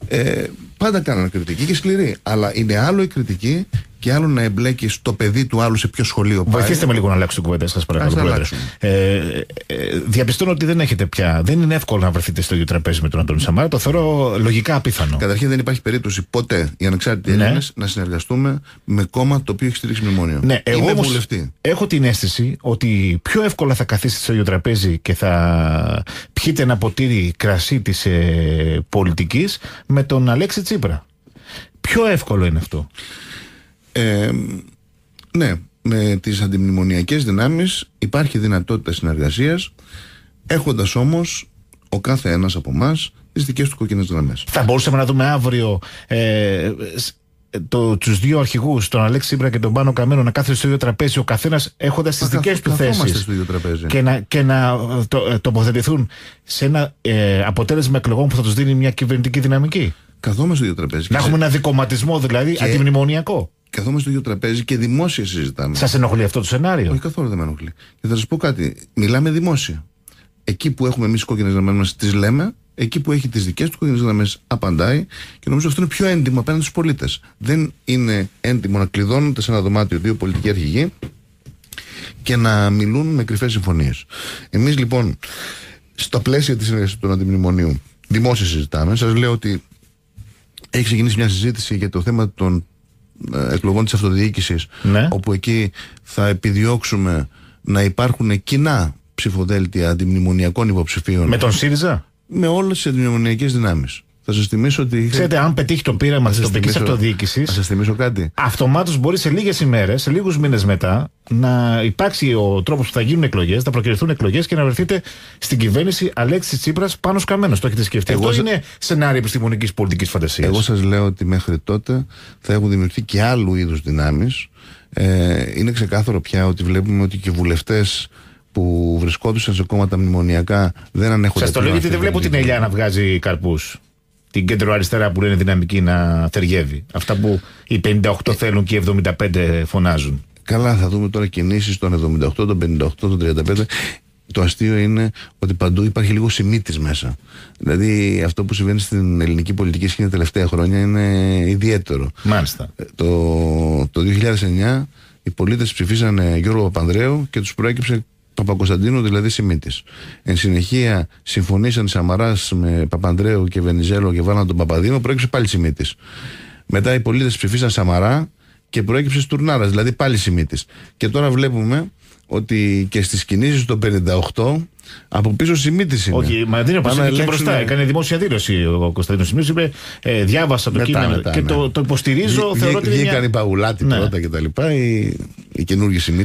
ε, πάντα κάνανε κριτική και σκληρή. Αλλά είναι άλλο η κριτική και άλλο να εμπλέκει το παιδί του άλλου σε ποιο σχολείο πάει. Βοηθήστε με λίγο να αλλάξω την κουβέντα σας, παρακαλώ. Ε, ε, διαπιστώνω ότι δεν έχετε πια. Δεν είναι εύκολο να βρεθείτε στο ίδιο τραπέζι με τον Αντώνη Σαμάρα. Το θεωρώ λογικά απίθανο. Καταρχήν δεν υπάρχει περίπτωση ποτέ οι ανεξάρτητοι ναι. Έλληνες να συνεργαστούμε με κόμμα το οποίο έχει στηρίξει μνημόνιο. Ναι, εγώ όμως έχω την αίσθηση ότι πιο εύκολα θα καθίσετε στο ίδιο τραπέζι και θα πιείτε ένα ποτήρι κρασί της ε, πολιτικής με τον Αλέξη Τσίπρα. Πιο εύκολο είναι αυτό. Ε, ναι, με τις αντιμνημονιακές δυνάμεις υπάρχει δυνατότητα συνεργασίας, έχοντας όμως ο κάθε ένας από εμάς τις δικές του κόκκινες γραμμές. Θα μπορούσαμε να δούμε αύριο ε, το, τους δύο αρχηγούς, τον Αλέξη Σύμπρα και τον Πάνο Καμένο, να κάθονται στο ίδιο τραπέζι, ο καθένας έχοντας τις δικές του θέσει. Και να, να ε, το, ε, τοποθετηθούν σε ένα ε, αποτέλεσμα εκλογών που θα τους δίνει μια κυβερνητική δυναμική. Καθόμαστε στο ίδιο τραπέζι. Να έχουμε ένα δικοματισμό δηλαδή και... αντιμνημονιακό. Καθόμαστε στο ίδιο τραπέζι και δημόσια συζητάμε. Σας ενοχλεί αυτό το σενάριο. Όχι, καθόλου δεν με ενοχλεί. Και θα σας πω κάτι. Μιλάμε δημόσια. Εκεί που έχουμε εμείς κόκκινες γραμμές μας, τις λέμε. Εκεί που έχει τις δικές του κόκκινες γραμμές, απαντάει. Και νομίζω αυτό είναι πιο έντιμο απέναντι στους πολίτες. Δεν είναι έντιμο να κλειδώνονται σε ένα δωμάτιο δύο πολιτικοί αρχηγοί και να μιλούν με κρυφές συμφωνίες. Εμείς λοιπόν, στα πλαίσια της συνεργασίας του Αντιμνημονίου, δημόσια συζητάμε. Σας λέω ότι έχει ξεκινήσει μια συζήτηση για το θέμα των ε, εκλογών της αυτοδιοίκησης ναι. όπου εκεί θα επιδιώξουμε να υπάρχουν κοινά ψηφοδέλτια αντιμνημονιακών υποψηφίων. Με τον ΣΥΡΙΖΑ? Με όλες τις αντιμνημονιακές δυνάμεις. Θα σας θυμίσω ότι. Ξέρετε, αν πετύχει το πείραμα τη τοπική αυτοδιοίκησης. Θα σας θυμίσω κάτι. Αυτομάτως μπορεί σε λίγες ημέρες, σε λίγους μήνες μετά, να υπάρξει ο τρόπος που θα γίνουν εκλογές, θα προκριθούν εκλογές και να βρεθείτε στην κυβέρνηση Αλέξη Τσίπρας πάνω σκαμμένο. Το έχετε σκεφτεί. Εγώ Αυτό είναι σενάριο επιστημονικής πολιτικής φαντασίας. Εγώ σας λέω ότι μέχρι τότε θα έχουν δημιουργηθεί και άλλου είδους δυνάμεις. Ε, είναι ξεκάθαρο πια ότι βλέπουμε ότι και βουλευτές που βρισκόντουσαν σε κόμματα μνημονιακά δεν ανέχονται. Σας το λέω γιατί δεν βλέπω την Ελιά να βγάζει καρπούς την κέντρο αριστερά που είναι δυναμική να θεριεύει. Αυτά που οι 58 θέλουν και οι 75 φωνάζουν. Καλά, θα δούμε τώρα κινήσεις των 78, των 58, των 35. Το αστείο είναι ότι παντού υπάρχει λίγο σημίτης μέσα. Δηλαδή, αυτό που συμβαίνει στην ελληνική πολιτική σκηνή τα τελευταία χρόνια είναι ιδιαίτερο. Μάλιστα. Ε, το, το 2009 οι πολίτες ψηφίσανε Γιώργο Παπανδρέου και τους προέκυψε Παπακοσταντίνου, δηλαδή Σιμίτης. Εν συνεχεία συμφωνήσαν Σαμαράς με Παπανδρέου και Βενιζέλο και βάλαν τον Παπαδίνο, προέκυψε πάλι Σιμίτης. Μετά οι πολίτες ψηφίσαν Σαμαρά και προέκυψε Τουρνάρα, δηλαδή πάλι Σιμίτης. Και τώρα βλέπουμε ότι και στις κινήσεις των 58 από πίσω Σιμίτη Όχι, μα δεν είναι πάνω, είναι και μπροστά. Έκανε δημόσια δήλωση ο Κωνσταντίνος Σιμίτη. Είπε, ε, διάβασα το μετά, κείμενο και το, ναι. το υποστηρίζω. θεωρώ ότι βγήκαν μια... οι παγουλάτι ναι. πρώτα κτλ. Οι, οι καινούργιοι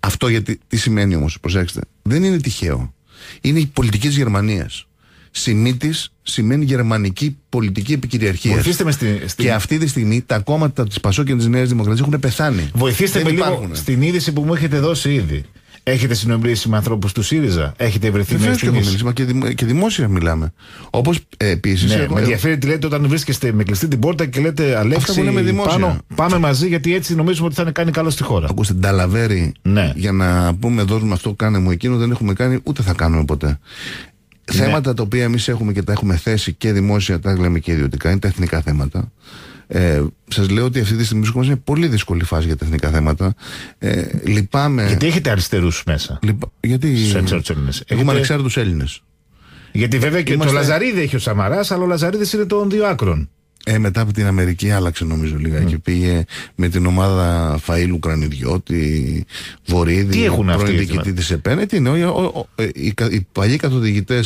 Αυτό γιατί τι σημαίνει όμως, προσέξτε. Δεν είναι τυχαίο. Είναι η πολιτική της Γερμανίας. Σιμίτη σημαίνει γερμανική πολιτική επικυριαρχία. Βοηθήστε με στην. στη... Και αυτή τη στιγμή τα κόμματα της Πασό και της Νέας Δημοκρατίας έχουν πεθάνει. Βοηθήστε Δεν με υπάρχουν. στην είδηση που μου έχετε δώσει ήδη. Έχετε συνομιλήσει με ανθρώπους του ΣΥΡΙΖΑ, έχετε βρεθεί με και μιλήσει, μα και, και δημόσια μιλάμε. Όπως ε, επίσης. Ναι, με ενδιαφέρει τι λέτε όταν βρίσκεστε με κλειστή την πόρτα και λέτε Αλέξη, πάνω, πάμε μαζί γιατί έτσι νομίζουμε ότι θα είναι κάνει καλό στη χώρα. Ακούστε, ταλαβέρι ναι. για να πούμε δώσουμε αυτό, κάνε μου εκείνο, δεν έχουμε κάνει ούτε θα κάνουμε ποτέ. Ναι. θέματα τα οποία εμείς έχουμε και τα έχουμε θέσει και δημόσια, τα λέμε και ιδιωτικά, είναι τα εθνικά θέματα. Ε, Σας λέω ότι αυτή τη στιγμή βρισκόμαστε σε πολύ δύσκολη φάση για τα εθνικά θέματα. Ε, λυπάμαι. Γιατί έχετε αριστερούς μέσα. Λυπα... Γιατί. Έχουμε ανεξάρτητους Έλληνες. Γιατί βέβαια και το Λαζαρίδη έχει ο Σαμαράς, αλλά ο Λαζαρίδης είναι των δύο άκρων. Ε, μετά από την Αμερική άλλαξε νομίζω λίγα mm. και πήγε με την ομάδα Φαΐλου Κρανιδιώτη, Βορύδη, τι έχουν πρώην διοικητή της ΕΠΕΝΕ. Τι είναι, ο, ο, ο, ε, οι, οι παλιοί καθοδηγητές,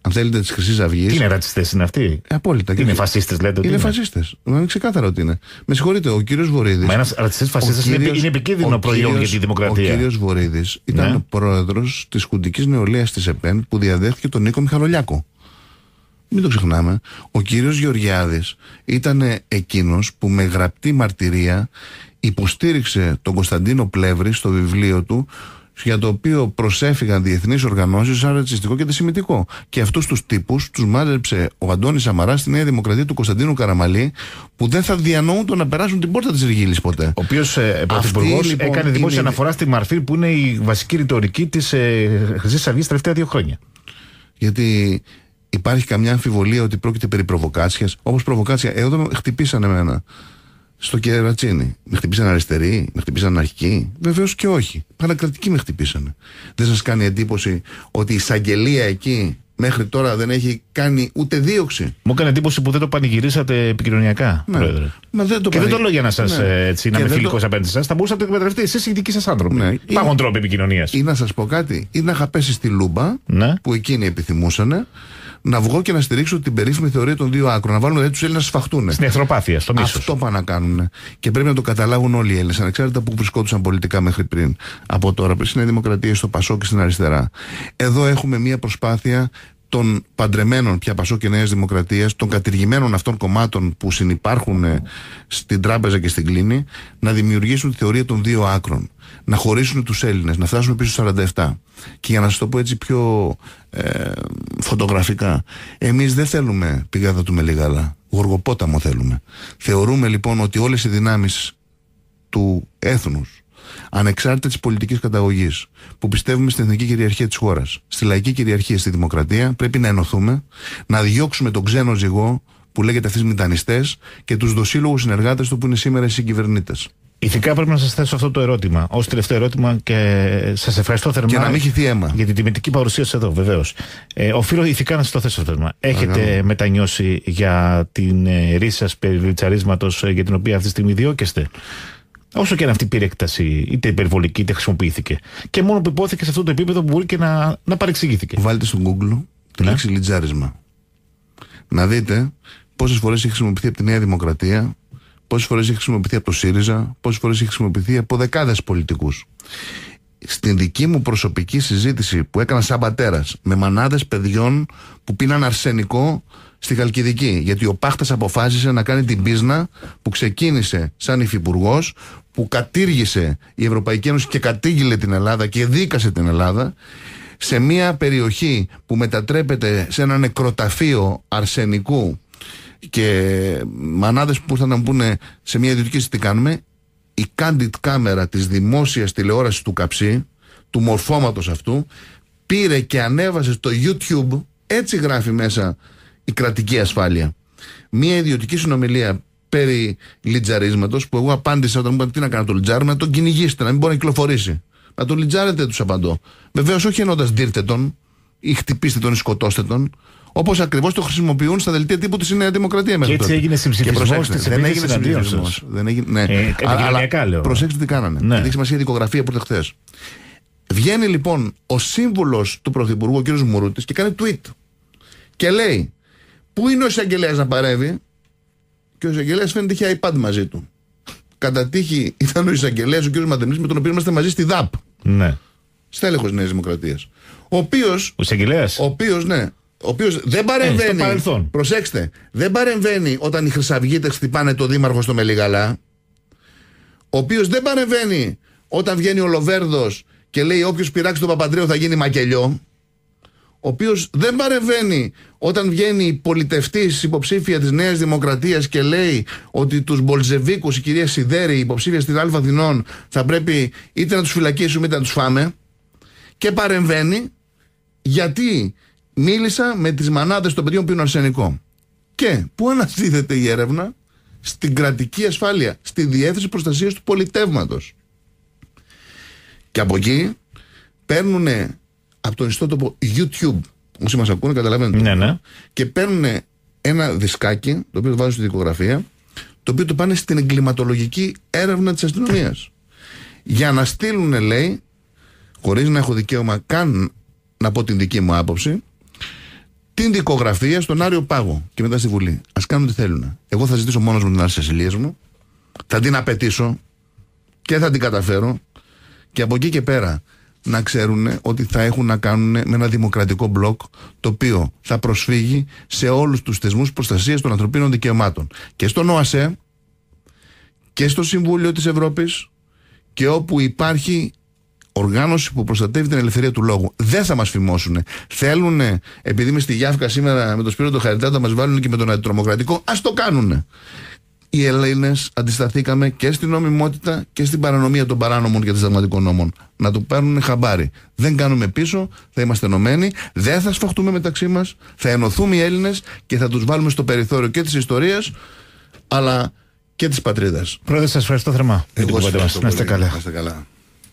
αν θέλετε, της Χρυσής Αυγής. Τι είναι ρατσιστέ είναι αυτοί. Ε, απόλυτα. Τι είναι φασίστες, λέτε. Ότι είναι, είναι. φασίστες. είναι ξεκάθαρο ότι είναι. Με συγχωρείτε, ο κύριος Βορύδης. Μα ένας ρατσιστής φασίστας είναι, είναι επικίνδυνο προϊόν για τη δημοκρατία. Ο κύριος Βορύδης ήταν ναι. πρόεδρος της χουντικής Νεολαίας της ΕΠΕΝ που διαδέχθηκε τον Νίκο Μιχαλολιάκο μην το ξεχνάμε, ο κύριος Γεωργιάδης ήταν εκείνος που με γραπτή μαρτυρία υποστήριξε τον Κωνσταντίνο Πλεύρη στο βιβλίο του για το οποίο προσέφηγαν διεθνείς οργανώσεις σαν ρατσιστικό και αντισημητικό. Και αυτούς τους τύπους τους μάζεψε ο Αντώνης Σαμαρά στη Νέα Δημοκρατία του Κωνσταντίνου Καραμαλή, που δεν θα διανοούν το να περάσουν την πόρτα της Ριγίλη ποτέ. Ο οποίος ε, πρωθυπουργός λοιπόν, έκανε δημόσια αναφορά στη μαρφή που είναι η βασική ρητορική της ε, Χρυσής Αυγής τελευταία δύο χρόνια. Γιατί Υπάρχει καμιά αμφιβολία ότι πρόκειται περί προβοκάτσιας. Όπως προβοκάτσια, εδώ με χτυπήσανε εμένα. Στο κερατσίνη. Με χτυπήσαν αριστερή, με χτυπήσαν αρχική. Βεβαίως και όχι. Παρακρατική με χτυπήσανε. Δεν σας κάνει εντύπωση ότι η εισαγγελία εκεί μέχρι τώρα δεν έχει κάνει ούτε δίωξη. Μου έκανε εντύπωση που δεν το πανηγυρίσατε επικοινωνιακά, ναι. Πρόεδρε. Μα δεν το και δεν το λέω για να, σας, ναι. Ε, να είμαι φιλικό το... απέναντι σας. Θα μπορούσατε να το εκμεταλλευτείτε εσείς οι δικοί σας άνθρωποι. Ναι. Υπάρχουν ή... τρόποι επικοινωνίας. Ή να σας πω κάτι, ή να είχα πέσει στη λούμπα ναι. που εκείνοι επιθυμούσαν να βγω και να στηρίξω την περίφημη θεωρία των δύο άκρων. Να βάλουν δηλαδή ε, τους Έλληνες να σφαχτούν. Στην εχθροπάθεια, στο μίσο. Αυτό πάνε να κάνουν. Και πρέπει να το καταλάβουν όλοι οι Έλληνες, ανεξάρτητα που βρισκόντουσαν πολιτικά μέχρι πριν από τώρα. πριν Στην Δημοκρατία, στο Πασό και στην Αριστερά. Εδώ έχουμε μια προσπάθεια των παντρεμένων πια Πασό και Νέας Δημοκρατίας, των κατηργημένων αυτών κομμάτων που συνεπάρχουν στην τράπεζα και στην κλίνη, να δημιουργήσουν τη θεωρία των δύο άκρων να χωρίσουν τους Έλληνες, να φτάσουμε πίσω στου 47. Και για να σας το πω έτσι πιο ε, φωτογραφικά, εμείς δεν θέλουμε πηγάδα του Μελιγαλά. Γοργοπόταμο θέλουμε. Θεωρούμε λοιπόν ότι όλες οι δυνάμεις του έθνους, ανεξάρτητα της πολιτικής καταγωγής, που πιστεύουμε στην εθνική κυριαρχία της χώρας, στη λαϊκή κυριαρχία, στη δημοκρατία, πρέπει να ενωθούμε, να διώξουμε τον ξένο ζυγό που λέγεται αυτοί οι και τους δοσύλλογους συνεργάτες του που είναι σήμερα οι συγκυβερνήτες. Ηθικά πρέπει να σας θέσω αυτό το ερώτημα, ως τελευταίο ερώτημα και σας ευχαριστώ θερμά. Και να μην χυθεί αίμα. Για την τιμητική παρουσία σα εδώ, βεβαίως. Ε, οφείλω ηθικά να σας το θέσω αυτό το Έχετε Αγάλω. μετανιώσει για την ε, ρίση σα περί λιτσαρίσματο ε, για την οποία αυτή τη στιγμή διώκεστε. Όσο και αν αυτή πήρε εκτασή, είτε υπερβολική είτε χρησιμοποιήθηκε. Και μόνο που υπόθηκε σε αυτό το επίπεδο που μπορεί και να, να παρεξηγήθηκε. Βάλτε στο Google τη ναι. λέξη λιτζάρισμα. Να δείτε πόσες φορές έχει χρησιμοποιηθεί από τη Νέα Δημοκρατία πόσες φορές έχει χρησιμοποιηθεί από το ΣΥΡΙΖΑ, πόσες φορές έχει χρησιμοποιηθεί από δεκάδες πολιτικούς. Στην δική μου προσωπική συζήτηση που έκανα σαν πατέρας με μανάδες παιδιών που πίναν αρσενικό στη Χαλκιδική. Γιατί ο Πάχτας αποφάσισε να κάνει την πίσνα που ξεκίνησε σαν υφυπουργός, που κατήργησε η Ευρωπαϊκή Ένωση και κατήγγειλε την Ελλάδα και δίκασε την Ελλάδα σε μια περιοχή που μετατρέπεται σε ένα νεκροταφείο αρσενικού και μανάδες που ήρθαν να μου πούνε σε μια ιδιωτική τι κάνουμε, η candid κάμερα της δημόσιας τηλεόρασης του καψί, του μορφώματος αυτού, πήρε και ανέβασε στο YouTube, έτσι γράφει μέσα η κρατική ασφάλεια. Μια ιδιωτική συνομιλία περί λιτζαρίσματος που εγώ απάντησα όταν μου είπαν τι να κάνω το λιτζάρι, να τον κυνηγήσετε, να μην μπορεί να κυκλοφορήσει. Να τον λιτζάρετε, τους απαντώ. Βεβαίως όχι ενώντας δίρτε τον, ή χτυπήστε τον ή σκοτώστε τον. Όπως ακριβώς το χρησιμοποιούν στα δελτία τύπου της Νέα Δημοκρατία μέχρι τώρα. Και έτσι έγινε συμψηφισμό Δεν έγινε συμψηφισμό. Δεν έγινε. Ναι. Ε, αλλά, Προσέξτε τι κάνανε. Ναι. Έχει σημασία η δικογραφία που χθες. Βγαίνει λοιπόν ο σύμβουλος του Πρωθυπουργού, ο κ. Μουρούτης, και κάνει tweet. Και λέει, Πού είναι ο εισαγγελέας να παρεύει, και ο εισαγγελέας φαίνεται είχε iPad μαζί του. Κατά τύχη ήταν ο εισαγγελέας, ο κ. Μαντεμνή, με τον οποίο είμαστε μαζί στη ΔΑΠ. Ναι στέλεχος Νέας Δημοκρατίας. Ο οποίος. Ο οποίος, ναι. Ο δεν ε, παρεμβαίνει. Ε, προσέξτε. Δεν παρεμβαίνει όταν οι Χρυσαυγίτες χτυπάνε το Δήμαρχο στο Μελιγαλά. Ο οποίος δεν παρεμβαίνει όταν βγαίνει ο Λοβέρδος και λέει όποιος πειράξει τον Παπαντρέο θα γίνει μακελιό. Ο οποίος δεν παρεμβαίνει όταν βγαίνει η πολιτευτής υποψήφια της Νέας Δημοκρατίας και λέει ότι τους Μπολζεβίκους, η κυρία Σιδέρη, υποψήφια στην Αλφα Δινών, θα πρέπει είτε να τους φυλακίσουμε είτε να τους φάμε και παρεμβαίνει γιατί μίλησα με τις μανάδες των παιδιών που είναι αρσενικό. Και πού αναστήθεται η έρευνα στην κρατική ασφάλεια, στη διεύθυνση προστασίας του πολιτεύματος. Και από εκεί παίρνουν από τον ιστότοπο YouTube, όσοι μας ακούνε καταλαβαίνετε, ναι, ναι. και παίρνουν ένα δισκάκι, το οποίο το βάζουν στη δικογραφία, το οποίο το πάνε στην εγκληματολογική έρευνα της αστυνομίας. Για να στείλουν, λέει, χωρίς να έχω δικαίωμα καν να πω την δική μου άποψη, την δικογραφία στον Άριο Πάγο και μετά στη Βουλή. Ας κάνουν τι θέλουν. Εγώ θα ζητήσω μόνος μου την ασυλία μου, θα την απαιτήσω και θα την καταφέρω. Και από εκεί και πέρα να ξέρουν ότι θα έχουν να κάνουν με ένα δημοκρατικό μπλοκ το οποίο θα προσφύγει σε όλους τους θεσμούς προστασίας των ανθρωπίνων δικαιωμάτων. Και στον ΟΑΣΕ και στο Συμβούλιο της Ευρώπης και όπου υπάρχει οργάνωση που προστατεύει την ελευθερία του λόγου. Δεν θα μας φημώσουν. Θέλουν, επειδή είμαι στη Γιάφκα σήμερα με τον Σπύρο τον Χαριτά, να μα βάλουν και με τον αντιτρομοκρατικό, ας το κάνουν. Οι Έλληνες αντισταθήκαμε και στην νομιμότητα και στην παρανομία των παράνομων και των δυνατικών νόμων. Να το παίρνουν χαμπάρι. Δεν κάνουμε πίσω, θα είμαστε ενωμένοι, δεν θα σφαχτούμε μεταξύ μας, θα ενωθούμε οι Έλληνες και θα τους βάλουμε στο περιθώριο και της ιστορίας, αλλά και της πατρίδας. Πρόεδρε, σας ευχαριστώ θερμά. Εγώ σας ευχαριστώ καλά.